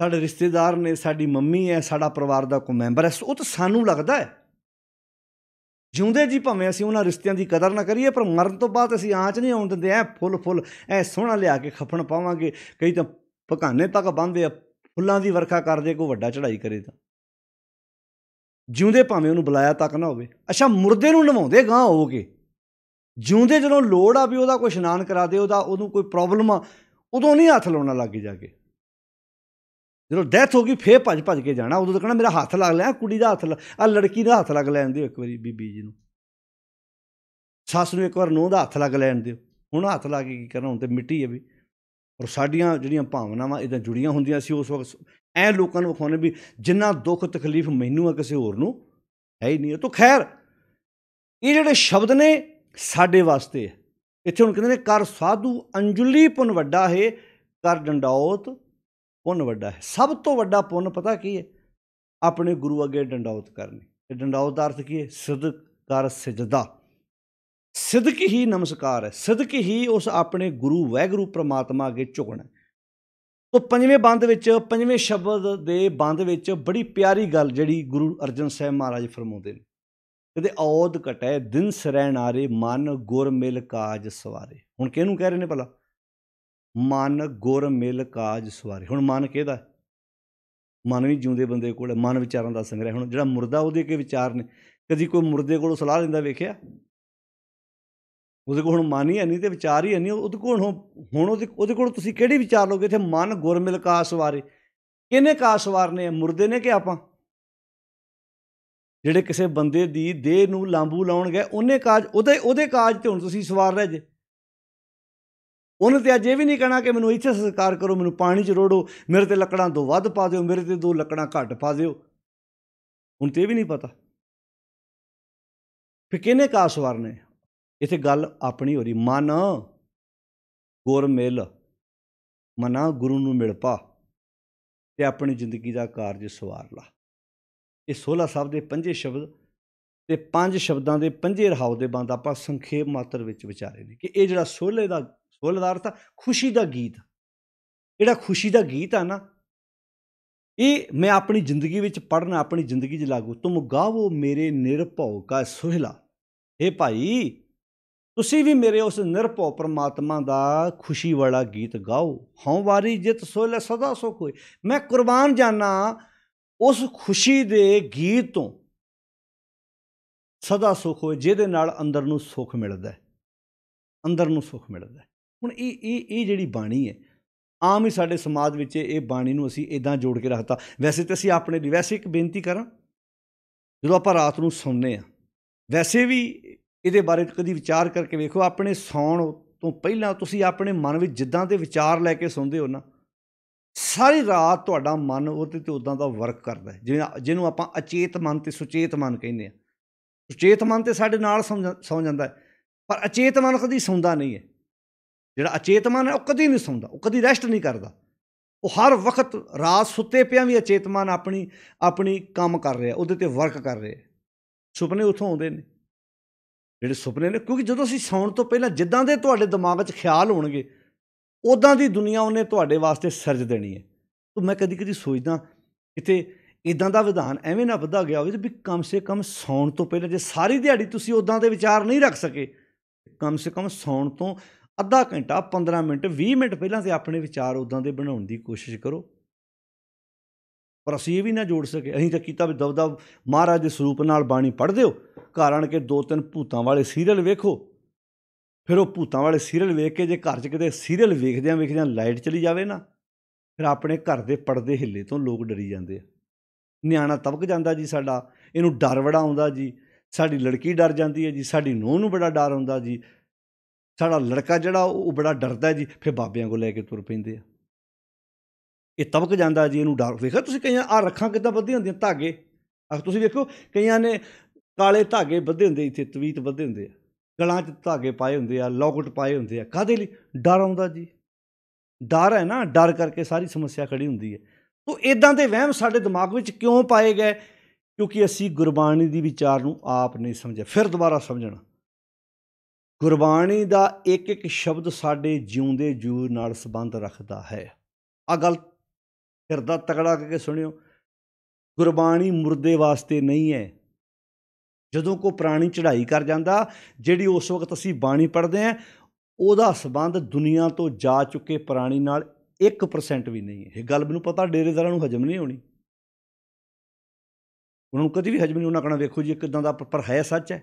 ਸਾਡੇ ਰਿਸ਼ਤੇਦਾਰ ਨੇ ਸਾਡੀ ਮੰਮੀ ਹੈ ਸਾਡਾ ਪਰਿਵਾਰ ਦਾ ਕੋ ਮੈਂਬਰ ਹੈ ਉਹ ਤੇ ਸਾਨੂੰ ਲੱਗਦਾ ਹੈ ਜਿਉਂਦੇ ਜੀ ਭਾਵੇਂ ਅਸੀਂ ਉਹਨਾਂ ਰਿਸ਼ਤਿਆਂ ਦੀ ਕਦਰ ਨਾ ਕਰੀਏ ਪਰ ਮਰਨ ਤੋਂ ਬਾਅਦ ਅਸੀਂ ਆਂਚ ਨਹੀਂ ਆਉਣ ਦਿੰਦੇ ਐ ਫੁੱਲ ਫੁੱਲ ਐ ਸੋਹਣਾ ਲਿਆ ਕੇ ਖਫਣ ਪਾਵਾਂਗੇ ਕਈ ਤਾਂ ਪਕਾਨੇ ਤੱਕ ਬੰਦੇ ਫੁੱਲਾਂ ਦੀ ਵਰਖਾ ਕਰਦੇ ਕੋ ਵੱਡਾ ਚੜਾਈ ਕਰੇ ਤਾਂ ਜਿਉਂਦੇ ਭਾਵੇਂ ਉਹਨੂੰ ਬੁਲਾਇਆ ਤੱਕ ਨਾ ਹੋਵੇ ਅੱਛਾ ਮੁਰਦੇ ਨੂੰ ਨਵਾਉਂਦੇ ਗਾਂ ਹੋ ਕੇ ਜਿਉਂਦੇ ਜਦੋਂ ਲੋੜ ਆ ਵੀ ਉਹਦਾ ਕੋਈ ਇਸ਼ਨਾਨ ਕਰਾ ਦੇ ਉਹਦਾ ਉਹਨੂੰ ਕੋਈ ਪ੍ਰੋਬਲਮ ਆ ਉਦੋਂ ਨਹੀਂ ਹੱਥ ਲਾਉਣਾ ਲੱਗੇ ਜਾ ਕੇ ਜਦੋਂ ਡੈਥ ਹੋ ਗਈ ਫੇਰ ਭੱਜ ਭੱਜ ਕੇ ਜਾਣਾ ਉਦੋਂ ਕਹਣਾ ਮੇਰਾ ਹੱਥ ਲੱਗ ਲਿਆ ਕੁੜੀ ਦਾ ਹੱਥ ਆ ਲੜਕੀ ਦਾ ਹੱਥ ਲੱਗ ਲੈਂਦੇ ਇੱਕ ਵਾਰੀ ਬੀਬੀ ਜੀ ਨੂੰ ਸੱਸ ਨੂੰ ਇੱਕ ਵਾਰ ਨੂੰ ਦਾ ਹੱਥ ਲੱਗ ਲੈਣ ਦਿਓ ਹੁਣ ਹੱਥ ਲਾ ਕੇ ਕੀ ਕਰਨਾ ਹੁਣ ਤੇ ਮਿੱਟੀ ਹੈ ਵੀ ਔਰ ਸਾਡੀਆਂ ਜਿਹੜੀਆਂ ਭਾਵਨਾਵਾਂ ਇਦਾਂ ਜੁੜੀਆਂ ਹੁੰਦੀਆਂ ਸੀ ਉਸ ਵਕਤ ਐ ਲੋਕਾਂ ਨੂੰ ਵਿਖਾਉਣੇ ਵੀ ਜਿੰਨਾ ਦੁੱਖ ਤਕਲੀਫ ਮੈਨੂੰ ਆ ਕਿਸੇ ਹੋਰ ਨੂੰ ਹੈ ਹੀ ਨਹੀਂ ਤਾਂ ਖੈਰ ਇਹ ਜਿਹੜੇ ਸ਼ਬਦ ਨੇ ਸਾਡੇ ਵਾਸਤੇ ਇੱਥੇ ਹੁਣ ਕਹਿੰਦੇ ਨੇ ਕਰ ਸਾਧੂ ਅੰਜੁਲੀ ਪੁੰਨ ਵੱਡਾ ਹੈ ਕਰ ਡੰਡਾਉਤ ਪੁੰਨ ਵੱਡਾ ਹੈ ਸਭ ਤੋਂ ਵੱਡਾ ਪੁੰਨ ਪਤਾ ਕੀ ਹੈ ਆਪਣੇ ਗੁਰੂ ਅੱਗੇ ਡੰਡਾਉਤ ਕਰਨੀ ਤੇ ਡੰਡਾਉਤ ਦਾ ਅਰਥ ਕੀ ਹੈ ਸਿਦਕ ਕਰ ਸਜਦਾ ਸਿਦਕ ਹੀ ਨਮਸਕਾਰ ਹੈ ਸਿਦਕ ਹੀ ਉਸ ਆਪਣੇ ਗੁਰੂ ਵੈਗੁਰੂ ਪ੍ਰਮਾਤਮਾ ਅੱਗੇ ਝੁਕਣਾ ਉਹ ਪੰਜਵੇਂ ਬੰਦ ਵਿੱਚ ਪੰਜਵੇਂ ਸ਼ਬਦ ਦੇ ਬੰਦ ਵਿੱਚ ਬੜੀ ਪਿਆਰੀ ਗੱਲ ਜਿਹੜੀ ਗੁਰੂ ਅਰਜਨ ਸਾਹਿਬ ਮਹਾਰਾਜ ਫਰਮਾਉਂਦੇ ਨੇ ਕਹਿੰਦੇ ਔਦ ਘਟੈ ਦਿਨ ਸਰੈਣਾਰੇ ਮਨ ਗੁਰ ਮਿਲ ਕਾਜ ਸਵਾਰੇ ਹੁਣ ਕਿਹਨੂੰ ਕਹਿ ਰਹੇ ਨੇ ਭਲਾ ਮਨ ਗੁਰ ਮਿਲ ਕਾਜ ਸਵਾਰੇ ਹੁਣ ਮਨ ਕਿਹਦਾ ਮਨ ਵੀ ਜਿਉਂਦੇ ਬੰਦੇ ਕੋਲ ਮਨ ਵਿਚਾਰਾਂ ਦਾ ਸੰਗ੍ਰਹਿ ਹੁਣ ਜਿਹੜਾ ਮੁਰਦਾ ਉਹਦੇ ਕੇ ਵਿਚਾਰ ਨੇ ਕਦੀ ਕੋਈ ਮੁਰਦੇ ਕੋਲੋਂ ਸਲਾਹ ਲੈਂਦਾ ਵੇਖਿਆ ਉਹਦੇ ਕੋਲ ਹੁਣ ਮਨ ਹੀ ਨਹੀਂ ਤੇ ਵਿਚਾਰ ਹੀ ਨਹੀਂ ਉਹਦੇ ਕੋਲ ਹੁਣ ਉਹਦੇ ਉਹਦੇ ਕੋਲ ਤੁਸੀਂ ਕਿਹੜੀ ਵਿਚਾਰ ਲੋਗੇ ਇਥੇ ਮਨ ਗੁਰਮਿਲ ਕਾ ਸਵਾਰੇ ਕਿਹਨੇ ਕਾ ਨੇ ਮੁਰਦੇ ਨੇ ਕਿ ਆਪਾਂ ਜਿਹੜੇ ਕਿਸੇ ਬੰਦੇ ਦੀ ਦੇਹ ਨੂੰ ਲਾਂਬੂ ਲਾਉਣ ਗਏ ਉਹਨੇ ਕਾਜ ਉਹਦੇ ਉਹਦੇ ਕਾਜ ਤੇ ਹੁਣ ਤੁਸੀਂ ਸਵਾਰ ਰਹੇ ਜੇ ਉਹਨੇ ਤੇ ਅਜੇ ਵੀ ਨਹੀਂ ਕਹਿਣਾ ਕਿ ਮੈਨੂੰ ਇੱਥੇ ਸੰਸਕਾਰ ਕਰੋ ਮੈਨੂੰ ਪਾਣੀ 'ਚ ਰੋੜੋ ਮੇਰੇ ਤੇ ਲੱਕੜਾਂ ਦੋ ਵੱਧ ਪਾ ਦਿਓ ਮੇਰੇ ਤੇ ਦੋ ਲੱਕੜਾਂ ਘੱਟ ਪਾ ਦਿਓ ਹੁਣ ਤੇ ਵੀ ਨਹੀਂ ਪਤਾ ਫਿਰ ਕਿਹਨੇ ਕਾ ਸਵਾਰਨੇ ਇਥੇ ਗੱਲ ਆਪਣੀ ਹੋ ਰਹੀ ਮਨ ਗੁਰ ਮਿਲ ਮਨਾ ਗੁਰੂ ਨੂੰ ਮਿਲ ਪਾ ਤੇ ਆਪਣੀ ਜ਼ਿੰਦਗੀ ਦਾ ਕਾਰਜ ਸਵਾਰ ਲਾ ਇਹ 16 ਸਾਹਿਬ ਦੇ ਪੰਜੇ ਸ਼ਬਦ ਤੇ ਪੰਜ ਸ਼ਬਦਾਂ ਦੇ ਪੰਜੇ ਰਹਾਉ ਦੇ ਬੰਦ ਆਪਾਂ ਸੰਖੇਪ ਮਾਤਰ ਵਿੱਚ ਵਿਚਾਰੇ ਨੇ ਕਿ ਇਹ ਜਿਹੜਾ ਸੋਲੇ ਦਾ ਸੋਲੇ ਦਾ ਅਰਥ ਖੁਸ਼ੀ ਦਾ ਗੀਤ ਜਿਹੜਾ ਖੁਸ਼ੀ ਦਾ ਗੀਤ ਆ ਨਾ ਇਹ ਮੈਂ ਆਪਣੀ ਜ਼ਿੰਦਗੀ ਵਿੱਚ ਪੜਨਾ ਆਪਣੀ ਜ਼ਿੰਦਗੀ 'ਚ ਲਾਗੂ ਤੁਮ ਗਾਵੋ ਮੇਰੇ ਨਿਰਭਉ ਕਾ ਸੁਹਿਲਾ ਏ ਭਾਈ ਤੁਸੀਂ ਵੀ ਮੇਰੇ ਉਸ ਨਿਰਭਉ ਪਰਮਾਤਮਾ ਦਾ ਖੁਸ਼ੀ ਵਾਲਾ ਗੀਤ ਗਾਓ ਹਉ ਵਾਰੀ ਜਿਤ ਸੋਲੇ ਸਦਾ ਸੁਖ ਹੋਏ ਮੈਂ ਕੁਰਬਾਨ ਜਾਣਾ ਉਸ ਖੁਸ਼ੀ ਦੇ ਗੀਤ ਤੋਂ ਸਦਾ ਸੁਖ ਹੋਏ ਜਿਹਦੇ ਨਾਲ ਅੰਦਰ ਨੂੰ ਸੁਖ ਮਿਲਦਾ ਹੈ ਅੰਦਰ ਨੂੰ ਸੁਖ ਮਿਲਦਾ ਹੈ ਹੁਣ ਇਹ ਇਹ ਇਹ ਜਿਹੜੀ ਬਾਣੀ ਹੈ ਆਮ ਹੀ ਸਾਡੇ ਸਮਾਜ ਵਿੱਚ ਇਹ ਬਾਣੀ ਨੂੰ ਅਸੀਂ ਇਦਾਂ ਜੋੜ ਕੇ ਰੱਖਤਾ ਵੈਸੇ ਤੇ ਅਸੀਂ ਆਪਣੇ ਲਈ ਵੈਸੇ ਇੱਕ ਬੇਨਤੀ ਕਰਾਂ ਜਦੋਂ ਆਪਾਂ ਰਾਤ ਨੂੰ ਸੌਂਦੇ ਆ ਵੈਸੇ ਵੀ ਇਹਦੇ ਬਾਰੇ ਕਦੀ ਵਿਚਾਰ ਕਰਕੇ ਵੇਖੋ ਆਪਣੇ ਸੌਣ ਤੋਂ ਪਹਿਲਾਂ ਤੁਸੀਂ ਆਪਣੇ ਮਨ ਵਿੱਚ ਜਿੱਦਾਂ ਦੇ ਵਿਚਾਰ ਲੈ ਕੇ ਸੌਂਦੇ ਹੋ ਨਾ ਸਾਰੀ ਰਾਤ ਤੁਹਾਡਾ ਮਨ ਉਹਦੇ ਤੇ ਉਦਾਂ ਦਾ ਵਰਕ ਕਰਦਾ ਹੈ ਜਿਵੇਂ ਜਿਹਨੂੰ ਆਪਾਂ ਅਚੇਤ ਮਨ ਤੇ ਸੁਚੇਤ ਮਨ ਕਹਿੰਦੇ ਆ ਸੁਚੇਤ ਮਨ ਤੇ ਸਾਡੇ ਨਾਲ ਸੌਂ ਜਾਂਦਾ ਪਰ ਅਚੇਤ ਮਨ ਕਦੀ ਸੌਂਦਾ ਨਹੀਂ ਹੈ ਜਿਹੜਾ ਅਚੇਤ ਮਨ ਹੈ ਉਹ ਕਦੀ ਨਹੀਂ ਸੌਂਦਾ ਉਹ ਕਦੀ ਰੈਸਟ ਨਹੀਂ ਕਰਦਾ ਉਹ ਹਰ ਵਕਤ ਰਾਤ ਸੁੱਤੇ ਪਿਆ ਵੀ ਅਚੇਤ ਮਨ ਆਪਣੀ ਆਪਣੀ ਕੰਮ ਕਰ ਰਿਹਾ ਉਹਦੇ ਤੇ ਵਰਕ ਕਰ ਰਿਹਾ ਸੁਪਨੇ ਉਥੋਂ ਆਉਂਦੇ ਨੇ ਜਿਹੜੇ ਸੁਪਨੇ ਨੇ ਕਿਉਂਕਿ ਜਦੋਂ ਅਸੀਂ ਸੌਣ ਤੋਂ ਪਹਿਲਾਂ ਜਿੱਦਾਂ ਦੇ ਤੁਹਾਡੇ ਦਿਮਾਗ 'ਚ ਖਿਆਲ ਹੋਣਗੇ ਉਦਾਂ ਦੀ ਦੁਨੀਆ ਉਹਨੇ ਤੁਹਾਡੇ ਵਾਸਤੇ ਸਿਰਜ ਦੇਣੀ ਹੈ ਤੋਂ ਮੈਂ ਕਦੀ ਕਦੀ ਸੋਚਦਾ ਕਿਤੇ ਇਦਾਂ ਦਾ ਵਿਧਾਨ ਐਵੇਂ ਨਾ ਵਧਾ ਗਿਆ ਹੋਵੇ ਵੀ ਕਮ ਸੇ ਕਮ ਸੌਣ ਤੋਂ ਪਹਿਲਾਂ ਜੇ ਸਾਰੀ ਦਿਹਾੜੀ ਤੁਸੀਂ ਉਦਾਂ ਦੇ ਵਿਚਾਰ ਨਹੀਂ ਰੱਖ ਸਕੇ ਕਮ ਸੇ ਕਮ ਸੌਣ ਤੋਂ ਅੱਧਾ ਘੰਟਾ 15 ਮਿੰਟ 20 ਮਿੰਟ ਪਹਿਲਾਂ ਤੇ ਆਪਣੇ ਵਿਚਾਰ ਉਦਾਂ ਦੇ ਬਣਾਉਣ ਦੀ ਕੋਸ਼ਿਸ਼ ਕਰੋ ਪਰ ਅਸੀਂ ਇਹ ਵੀ ਨਾ ਜੋੜ ਸਕੇ ਅਸੀਂ ਤਾਂ ਕੀਤਾ ਵੀ ਦਵਦਵ ਮਹਾਰਾਜ ਦੇ ਸਰੂਪ ਨਾਲ ਬਾਣੀ ਪੜ੍ਹਦੇ ਹੋ ਕਾਰਨ ਕਿ ਦੋ ਤਿੰਨ ਭੂਤਾਂ ਵਾਲੇ ਸੀਰੀਅਲ ਵੇਖੋ ਫਿਰ ਉਹ ਭੂਤਾਂ ਵਾਲੇ ਸੀਰੀਅਲ ਵੇਖ ਕੇ ਜੇ ਘਰ 'ਚ ਕਿਤੇ ਸੀਰੀਅਲ ਵੇਖਦਿਆਂ ਵੇਖਦਿਆਂ ਲਾਈਟ ਚਲੀ ਜਾਵੇ ਨਾ ਫਿਰ ਆਪਣੇ ਘਰ ਦੇ ਪਰਦੇ ਹਿੱਲੇ ਤੋਂ ਲੋਕ ਡਰੀ ਜਾਂਦੇ ਆ ਨਿਆਣਾ ਤਬਕ ਜਾਂਦਾ ਜੀ ਸਾਡਾ ਇਹਨੂੰ ਡਰ ਵੜਾ ਆਉਂਦਾ ਜੀ ਸਾਡੀ ਲੜਕੀ ਡਰ ਜਾਂਦੀ ਹੈ ਜੀ ਸਾਡੀ ਨੂੰਹ ਨੂੰ ਬੜਾ ਡਰ ਆਉਂਦਾ ਜੀ ਸਾਡਾ ਲੜਕਾ ਜਿਹੜਾ ਉਹ ਬੜਾ ਡਰਦਾ ਜੀ ਫਿਰ ਬਾਬਿਆਂ ਕੋਲ ਲੈ ਕੇ ਤੁਰ ਪੈਂਦੇ ਆ ਇਹ ਤਬਕ ਜਾਂਦਾ ਜੀ ਇਹਨੂੰ ਡਰ ਵੇਖਿਆ ਤੁਸੀਂ ਕਈਆਂ ਆ ਰੱਖਾਂ ਕਿਦਾਂ ਬੱਧੀਆਂ ਹੁੰਦੀਆਂ ਧਾਗੇ ਅਗਰ ਤੁਸੀਂ ਵੇਖੋ ਕਈਆਂ ਨੇ ਕਾਲੇ ਧਾਗੇ ਬੱਧੇ ਹੁੰਦੇ ਇੱਥੇ ਤਵੀਤ ਬੱਧੇ ਹੁੰਦੇ ਆ ਗਲਾਂ 'ਚ ਧਾਗੇ ਪਾਏ ਹੁੰਦੇ ਆ ਲੌਕਟ ਪਾਏ ਹੁੰਦੇ ਆ ਕਾਦੇ ਲਈ ਡਰ ਆਉਂਦਾ ਜੀ ਡਰ ਹੈ ਨਾ ਡਰ ਕਰਕੇ ਸਾਰੀ ਸਮੱਸਿਆ ਖੜੀ ਹੁੰਦੀ ਹੈ ਤੋਂ ਇਦਾਂ ਦੇ ਵਹਿਮ ਸਾਡੇ ਦਿਮਾਗ ਵਿੱਚ ਕਿਉਂ ਪਾਏ ਗਏ ਕਿਉਂਕਿ ਅਸੀਂ ਗੁਰਬਾਣੀ ਦੀ ਵਿਚਾਰ ਨੂੰ ਆਪ ਨਹੀਂ ਸਮਝਿਆ ਫਿਰ ਦੁਬਾਰਾ ਸਮਝਣਾ ਗੁਰਬਾਣੀ ਦਾ ਇੱਕ ਇੱਕ ਸ਼ਬਦ ਸਾਡੇ ਜਿਉਂਦੇ ਜੂ ਨਾਲ ਸੰਬੰਧ ਰੱਖਦਾ ਹੈ ਆ ਗੱਲ ਦਾ ਤਕੜਾ ਕਰਕੇ ਸੁਣਿਓ ਗੁਰਬਾਣੀ ਮੁਰਦੇ ਵਾਸਤੇ ਨਹੀਂ ਹੈ ਜਦੋਂ ਕੋ ਪ੍ਰਾਣੀ ਚੜ੍ਹਾਈ ਕਰ ਜਾਂਦਾ ਜਿਹੜੀ ਉਸ ਵਕਤ ਅਸੀਂ ਬਾਣੀ ਪੜ੍ਹਦੇ ਆ ਉਹਦਾ ਸਬੰਧ ਦੁਨੀਆ ਤੋਂ ਜਾ ਚੁੱਕੇ ਪ੍ਰਾਣੀ ਨਾਲ 1% ਵੀ ਨਹੀਂ ਹੈ ਇਹ ਗੱਲ ਮੈਨੂੰ ਪਤਾ ਡੇਰੇਦਾਰਾਂ ਨੂੰ ਹਜਮ ਨਹੀਂ ਹੋਣੀ ਉਹਨਾਂ ਨੂੰ ਕਦੀ ਵੀ ਹਜਮ ਨਹੀਂ ਉਹਨਾਂ ਕਹਣਾ ਵੇਖੋ ਜੀ ਕਿਦਾਂ ਦਾ ਪਰ ਹੈ ਸੱਚ ਹੈ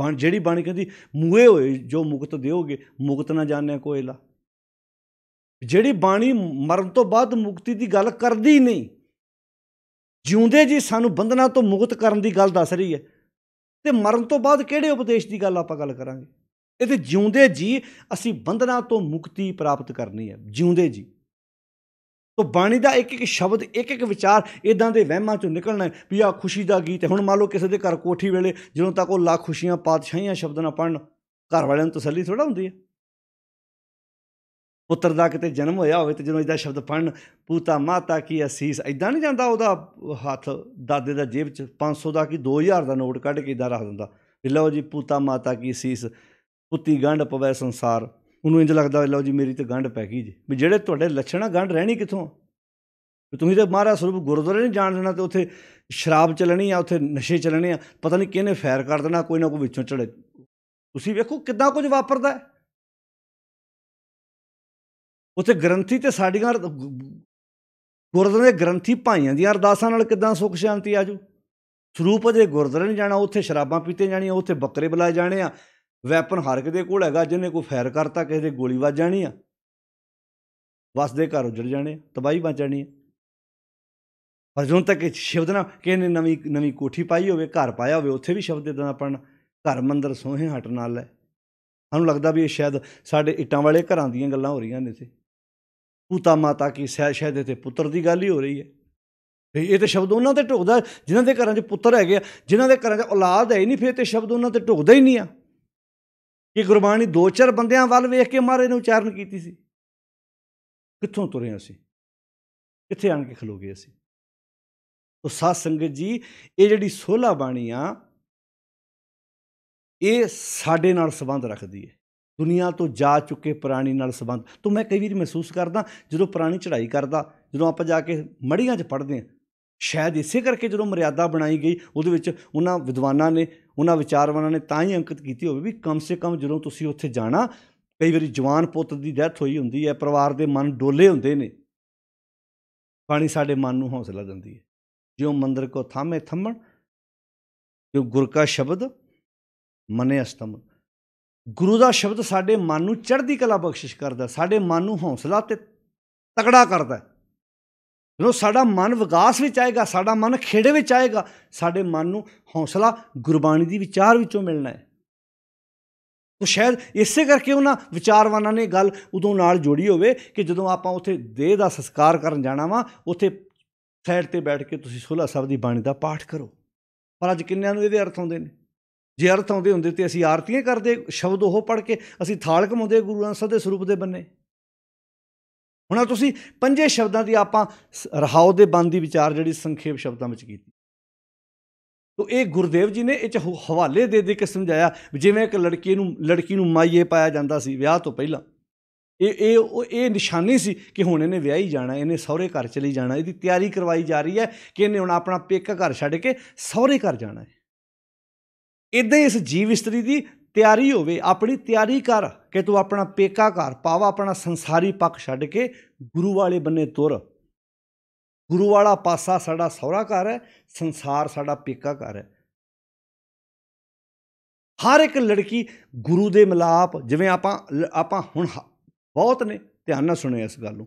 ਬਾਣ ਜਿਹੜੀ ਬਾਣੀ ਕਹਿੰਦੀ ਮੂਏ ਹੋਏ ਜੋ ਮੁਕਤ ਦਿਓਗੇ ਮੁਕਤ ਨਾ ਜਾਣਿਆ ਕੋਇਲਾ ਜਿਹੜੀ ਬਾਣੀ ਮਰਨ ਤੋਂ ਬਾਅਦ ਮੁਕਤੀ ਦੀ ਗੱਲ ਕਰਦੀ ਨਹੀਂ ਜਿਉਂਦੇ ਜੀ ਸਾਨੂੰ ਬੰਧਨਾਂ ਤੋਂ ਮੁਕਤ ਕਰਨ ਦੀ ਗੱਲ ਦੱਸ ਰਹੀ ਹੈ ਤੇ ਮਰਨ ਤੋਂ ਬਾਅਦ ਕਿਹੜੇ ਉਪਦੇਸ਼ ਦੀ ਗੱਲ ਆਪਾਂ ਗੱਲ ਕਰਾਂਗੇ ਇਹ ਤੇ ਜਿਉਂਦੇ ਜੀ ਅਸੀਂ ਬੰਧਨਾਂ ਤੋਂ ਮੁਕਤੀ ਪ੍ਰਾਪਤ ਕਰਨੀ ਹੈ ਜਿਉਂਦੇ ਜੀ ਤੋਂ ਬਾਣੀ ਦਾ ਇੱਕ ਇੱਕ ਸ਼ਬਦ ਇੱਕ ਇੱਕ ਵਿਚਾਰ ਇਦਾਂ ਦੇ ਵਹਿਮਾਂ ਚੋਂ ਨਿਕਲਣਾ ਵੀ ਆ ਖੁਸ਼ੀ ਦਾ ਗੀਤ ਹੈ ਹੁਣ ਮੰਨ ਲਓ ਕਿਸੇ ਦੇ ਘਰ ਕੋਠੀ ਵੇਲੇ ਜਦੋਂ ਤੱਕ ਉਹ ਲੱਖ ਖੁਸ਼ੀਆਂ ਪਾਤਸ਼ਾਹੀਆਂ ਸ਼ਬਦ ਨਾ ਪੜਨ ਘਰ ਵਾਲਿਆਂ ਨੂੰ ਤਸੱਲੀ ਥੋੜਾ ਹੁੰਦੀ ਹੈ ਪੁੱਤਰ ਦਾ ਕਿਤੇ ਜਨਮ ਹੋਇਆ ਹੋਵੇ ਤੇ ਜਦੋਂ ਇਹਦਾ ਸ਼ਬਦ ਪੜਨ ਪੂਤਾ ਮਾਤਾ ਕੀ ਅਸੀਸ ਐਦਾਂ ਨਹੀਂ ਜਾਂਦਾ ਉਹਦਾ ਹੱਥ ਦਾਦੇ ਦਾ ਜੇਬ 'ਚ 500 ਦਾ ਕੀ 2000 ਦਾ ਨੋਟ ਕੱਢ ਕੇ ਇਦਾਂ ਰੱਖ ਦਿੰਦਾ ਵੀ ਲਓ ਜੀ ਪੂਤਾ ਮਾਤਾ ਕੀ ਅਸੀਸ ਪੁੱਤੀ ਗੰਢ ਪਵੇ ਸੰਸਾਰ ਉਹਨੂੰ ਇੰਜ ਲੱਗਦਾ ਲਓ ਜੀ ਮੇਰੀ ਤੇ ਗੰਢ ਪੈ ਗਈ ਜੀ ਵੀ ਜਿਹੜੇ ਤੁਹਾਡੇ ਲੱਛਣਾ ਗੰਢ ਰਹਿਣੀ ਕਿੱਥੋਂ ਤੁਸੀਂ ਤੇ ਮਹਾਰਾਜ ਸਰੂਪ ਗੁਰਦੁਆਰੇ ਨਹੀਂ ਜਾਣ ਦੇਣਾ ਤੇ ਉੱਥੇ ਸ਼ਰਾਬ ਚੱਲਣੀ ਆ ਉੱਥੇ ਨਸ਼ੇ ਚੱਲਣੇ ਆ ਪਤਾ ਨਹੀਂ ਕਿਹਨੇ ਫੈਰ ਕਰ ਦੇਣਾ ਕੋਈ ਨਾ ਕੋਈ ਵਿੱਚੋਂ ਚੜੇ ਤੁਸੀਂ ਵੇਖੋ ਕਿੱਦਾਂ ਕੁਝ ਵਾਪਰਦਾ ਹੈ ਉੱਥੇ ਗ੍ਰੰਥੀ ਤੇ ਸਾਡੀਆਂ ਗੁਰਦੁਆਰੇ ਦੇ ਗ੍ਰੰਥੀ ਭਾਈਆਂ ਦੀਆਂ ਅਰਦਾਸਾਂ ਨਾਲ ਕਿਦਾਂ ਸੁਖ ਸ਼ਾਂਤੀ ਆਜੂ ਸਰੂਪ ਦੇ ਗੁਰਦੁਆਰੇ ਨਹੀਂ ਜਾਣਾ ਉੱਥੇ ਸ਼ਰਾਬਾਂ ਪੀਤੇ ਜਾਣੀਆਂ ਉੱਥੇ ਬੱਕਰੇ ਬੁਲਾਏ ਜਾਣੇ ਆ ਵੈਪਨ ਹਰ ਦੇ ਕੋਲ ਹੈਗਾ ਜਿਹਨੇ ਕੋਈ ਫਾਇਰ ਕਰਤਾ ਕਿਸੇ ਦੇ ਗੋਲੀ ਵੱਜ ਜਾਣੀ ਆ ਵਸਦੇ ਘਰ ਉਜੜ ਜਾਣੇ ਤਬਾਈ ਮਚ ਜਾਣੀ ਆ ਪਰ ਜਦੋਂ ਤੱਕ ਸ਼ਬਦ ਨਾ ਕਿਸੇ ਨੇ ਨਵੀਂ ਨਵੀਂ ਕੋਠੀ ਪਾਈ ਹੋਵੇ ਘਰ ਪਾਇਆ ਹੋਵੇ ਉੱਥੇ ਵੀ ਸ਼ਬਦ ਇਦਾਂ ਦਾ ਪੜਨ ਘਰ ਮੰਦਰ ਸੋਹੇ ਹਟ ਨਾਲ ਹੈ ਸਾਨੂੰ ਲੱਗਦਾ ਵੀ ਇਹ ਸ਼ਾਇਦ ਸਾਡੇ ਇੱਟਾਂ ਵਾਲੇ ਘਰਾਂ ਦੀਆਂ ਗੱਲਾਂ ਹੋ ਰਹੀਆਂ ਨੇ ਤੇ ਪੂਤਾ ਮਾਤਾ ਕੀ ਸ਼ਾਇਦ ਇਹ ਤੇ ਪੁੱਤਰ ਦੀ ਗੱਲ ਹੀ ਹੋ ਰਹੀ ਹੈ ਵੀ ਇਹ ਤੇ ਸ਼ਬਦ ਉਹਨਾਂ ਤੇ ਢੁਕਦਾ ਜਿਨ੍ਹਾਂ ਦੇ ਘਰਾਂ 'ਚ ਪੁੱਤਰ ਹੈਗੇ ਆ ਜਿਨ੍ਹਾਂ ਦੇ ਘਰਾਂ 'ਚ ਔਲਾਦ ਹੈ ਨਹੀਂ ਫਿਰ ਤੇ ਸ਼ਬਦ ਉਹਨਾਂ ਤੇ ਢੁਕਦਾ ਹੀ ਨਹੀਂ ਆ ਕਿ ਗੁਰਬਾਣੀ ਦੋ ਚਾਰ ਬੰਦਿਆਂ ਵੱਲ ਵੇਖ ਕੇ ਮਾਰੇ ਨੂੰ ਉਚਾਰਨ ਕੀਤੀ ਸੀ ਕਿੱਥੋਂ ਤੁਰੇ ਅਸੀਂ ਕਿੱਥੇ ਆਣ ਕੇ ਖਲੋ ਗਏ ਅਸੀਂ ਉਹ ਸਾਧ ਸੰਗਤ ਜੀ ਇਹ ਜਿਹੜੀ 16 ਬਾਣੀ ਆ ਇਹ ਸਾਡੇ ਨਾਲ ਸੰਬੰਧ ਰੱਖਦੀ ਹੈ ਦੁਨੀਆ ਤੋਂ ਜਾ ਚੁੱਕੇ ਪ੍ਰਾਣੀ ਨਾਲ ਸੰਬੰਧ ਤੋਂ ਮੈਂ ਕਈ ਵਾਰ ਮਹਿਸੂਸ ਕਰਦਾ ਜਦੋਂ ਪ੍ਰਾਣੀ ਚੜਾਈ ਕਰਦਾ ਜਦੋਂ ਆਪਾਂ ਜਾ ਕੇ ਮੜੀਆਂ 'ਚ ਪੜਦੇ ਆ ਸ਼ਾਇਦ ਇਸੇ ਕਰਕੇ ਜਦੋਂ ਮਰਿਆਦਾ ਬਣਾਈ ਗਈ ਉਹਦੇ ਵਿੱਚ ਉਹਨਾਂ ਵਿਦਵਾਨਾਂ ਨੇ ਉਹਨਾਂ ਵਿਚਾਰਵਾਨਾਂ ਨੇ ਤਾਂ ਹੀ ਅੰਕਿਤ ਕੀਤੀ ਹੋਵੇ ਵੀ ਕਮ ਸੇ ਕਮ ਜਦੋਂ ਤੁਸੀਂ ਉੱਥੇ ਜਾਣਾ ਕਈ ਵਾਰੀ ਜਵਾਨ ਪੁੱਤ ਦੀ ਡੈਥ ਹੋਈ ਹੁੰਦੀ ਹੈ ਪਰਿਵਾਰ ਦੇ ਮਨ ਡੋਲੇ ਹੁੰਦੇ ਨੇ ਪਾਣੀ ਸਾਡੇ ਮਨ ਨੂੰ ਹੌਸਲਾ ਦਿੰਦੀ ਹੈ ਜਿਉ ਮੰਦਰ ਕੋ ਥਾਮੇ ਥੰਮਣ ਜੋ ਗੁਰ ਕਾ ਸ਼ਬਦ ਮਨੇ ਅਸਤਮ ਗੁਰੂ ਦਾ ਸ਼ਬਦ ਸਾਡੇ ਮਨ ਨੂੰ ਚੜ੍ਹਦੀ ਕਲਾ ਬਖਸ਼ਿਸ਼ ਕਰਦਾ ਸਾਡੇ ਮਨ ਨੂੰ ਹੌਸਲਾ ਤੇ ਤਕੜਾ ਕਰਦਾ ਜਦੋਂ ਸਾਡਾ ਮਨ ਵਿਕਾਸ ਵਿੱਚ ਆਏਗਾ ਸਾਡਾ ਮਨ ਖੇੜੇ ਵਿੱਚ ਆਏਗਾ ਸਾਡੇ ਮਨ ਨੂੰ ਹੌਸਲਾ ਗੁਰਬਾਣੀ ਦੀ ਵਿਚਾਰ ਵਿੱਚੋਂ ਮਿਲਣਾ ਹੈ ਤੋ ਸ਼ਾਇਦ ਇਸੇ ਕਰਕੇ ਉਹਨਾਂ ਵਿਚਾਰਵਾਨਾਂ ਨੇ ਗੱਲ ਉਦੋਂ ਨਾਲ ਜੋੜੀ ਹੋਵੇ ਕਿ ਜਦੋਂ ਆਪਾਂ ਉੱਥੇ ਦੇਹ ਦਾ ਸੰਸਕਾਰ ਕਰਨ ਜਾਣਾ ਵਾ ਉੱਥੇ ਸਾਈਡ ਤੇ ਬੈਠ ਕੇ ਤੁਸੀਂ ਸੋਲਾ ਸ਼ਬਦ ਦੀ ਬਾਣੀ ਦਾ ਪਾਠ ਕਰੋ ਪਰ ਅੱਜ ਕਿੰਨਿਆਂ ਨੂੰ ਇਹਦੇ ਅਰਥ ਆਉਂਦੇ ਨੇ ਜੇ ਅਰਥ ਆਉਂਦੇ ਹੁੰਦੇ ਤੇ ਅਸੀਂ ਆਰਤੀਆਂ ਕਰਦੇ ਸ਼ਬਦ ਉਹ ਪੜ ਕੇ ਅਸੀਂ ਥਾਲ ਕਮਾਉਂਦੇ ਗੁਰੂ ਗ੍ਰੰਥ ਦੇ ਸਰੂਪ ਦੇ ਬੰਨੇ ਹੁਣ ਤੁਸੀਂ ਪੰਜੇ ਸ਼ਬਦਾਂ ਦੀ ਆਪਾਂ ਰਹਾਉ ਦੇ ਬੰਦ ਦੀ ਵਿਚਾਰ ਜਿਹੜੀ ਸੰਖੇਪ ਸ਼ਬਦਾਂ ਵਿੱਚ ਕੀਤੀ ਤੋ ਇਹ ਗੁਰਦੇਵ ਜੀ ਨੇ ਇਹ ਹਵਾਲੇ ਦੇ ਦੇ ਕੇ ਸਮਝਾਇਆ ਜਿਵੇਂ ਇੱਕ ਲੜਕੀ ਨੂੰ ਲੜਕੀ ਨੂੰ ਮਾਈਏ ਪਾਇਆ ਜਾਂਦਾ ਸੀ ਵਿਆਹ ਤੋਂ ਪਹਿਲਾਂ ਇਹ ਇਹ ਇਹ ਨਿਸ਼ਾਨੀ ਸੀ ਕਿ ਹੁਣ ਇਹਨੇ ਵਿਆਹੀ ਜਾਣਾ ਇਹਨੇ ਸਹੁਰੇ ਘਰ ਚਲੀ ਜਾਣਾ ਇਹਦੀ ਤਿਆਰੀ ਕਰਵਾਈ ਜਾ ਰਹੀ ਹੈ ਕਿ ਇਹਨੇ ਹੁਣ ਆਪਣਾ ਪੇਕਾ ਘਰ ਛੱਡ ਕੇ ਸਹੁਰੇ ਘਰ ਜਾਣਾ ਹੈ ਇਦਾਂ ਇਸ ਜੀਵ ਇਸਤਰੀ ਦੀ ਤਿਆਰੀ ਹੋਵੇ ਆਪਣੀ ਤਿਆਰੀ ਕਰ ਕਿ ਤੂੰ ਆਪਣਾ ਪੇਕਾ ਘਰ ਪਾਵਾ ਆਪਣਾ ਸੰਸਾਰੀ ਪੱਖ ਛੱਡ ਕੇ ਗੁਰੂ ਵਾਲੇ ਬੰਨੇ ਤੁਰ ਗੁਰੂ ਵਾਲਾ ਪਾਸਾ ਸਾਡਾ ਸੌਰਾ ਘਰ ਹੈ ਸੰਸਾਰ ਸਾਡਾ ਪੇਕਾ ਘਰ ਹੈ ਹਰ ਇੱਕ ਲੜਕੀ ਗੁਰੂ ਦੇ ਮਿਲਾਪ ਜਿਵੇਂ ਆਪਾਂ ਆਪਾਂ ਹੁਣ ਬਹੁਤ ਨੇ ਧਿਆਨ ਨਾਲ ਸੁਣਿਆ ਇਸ ਗੱਲ ਨੂੰ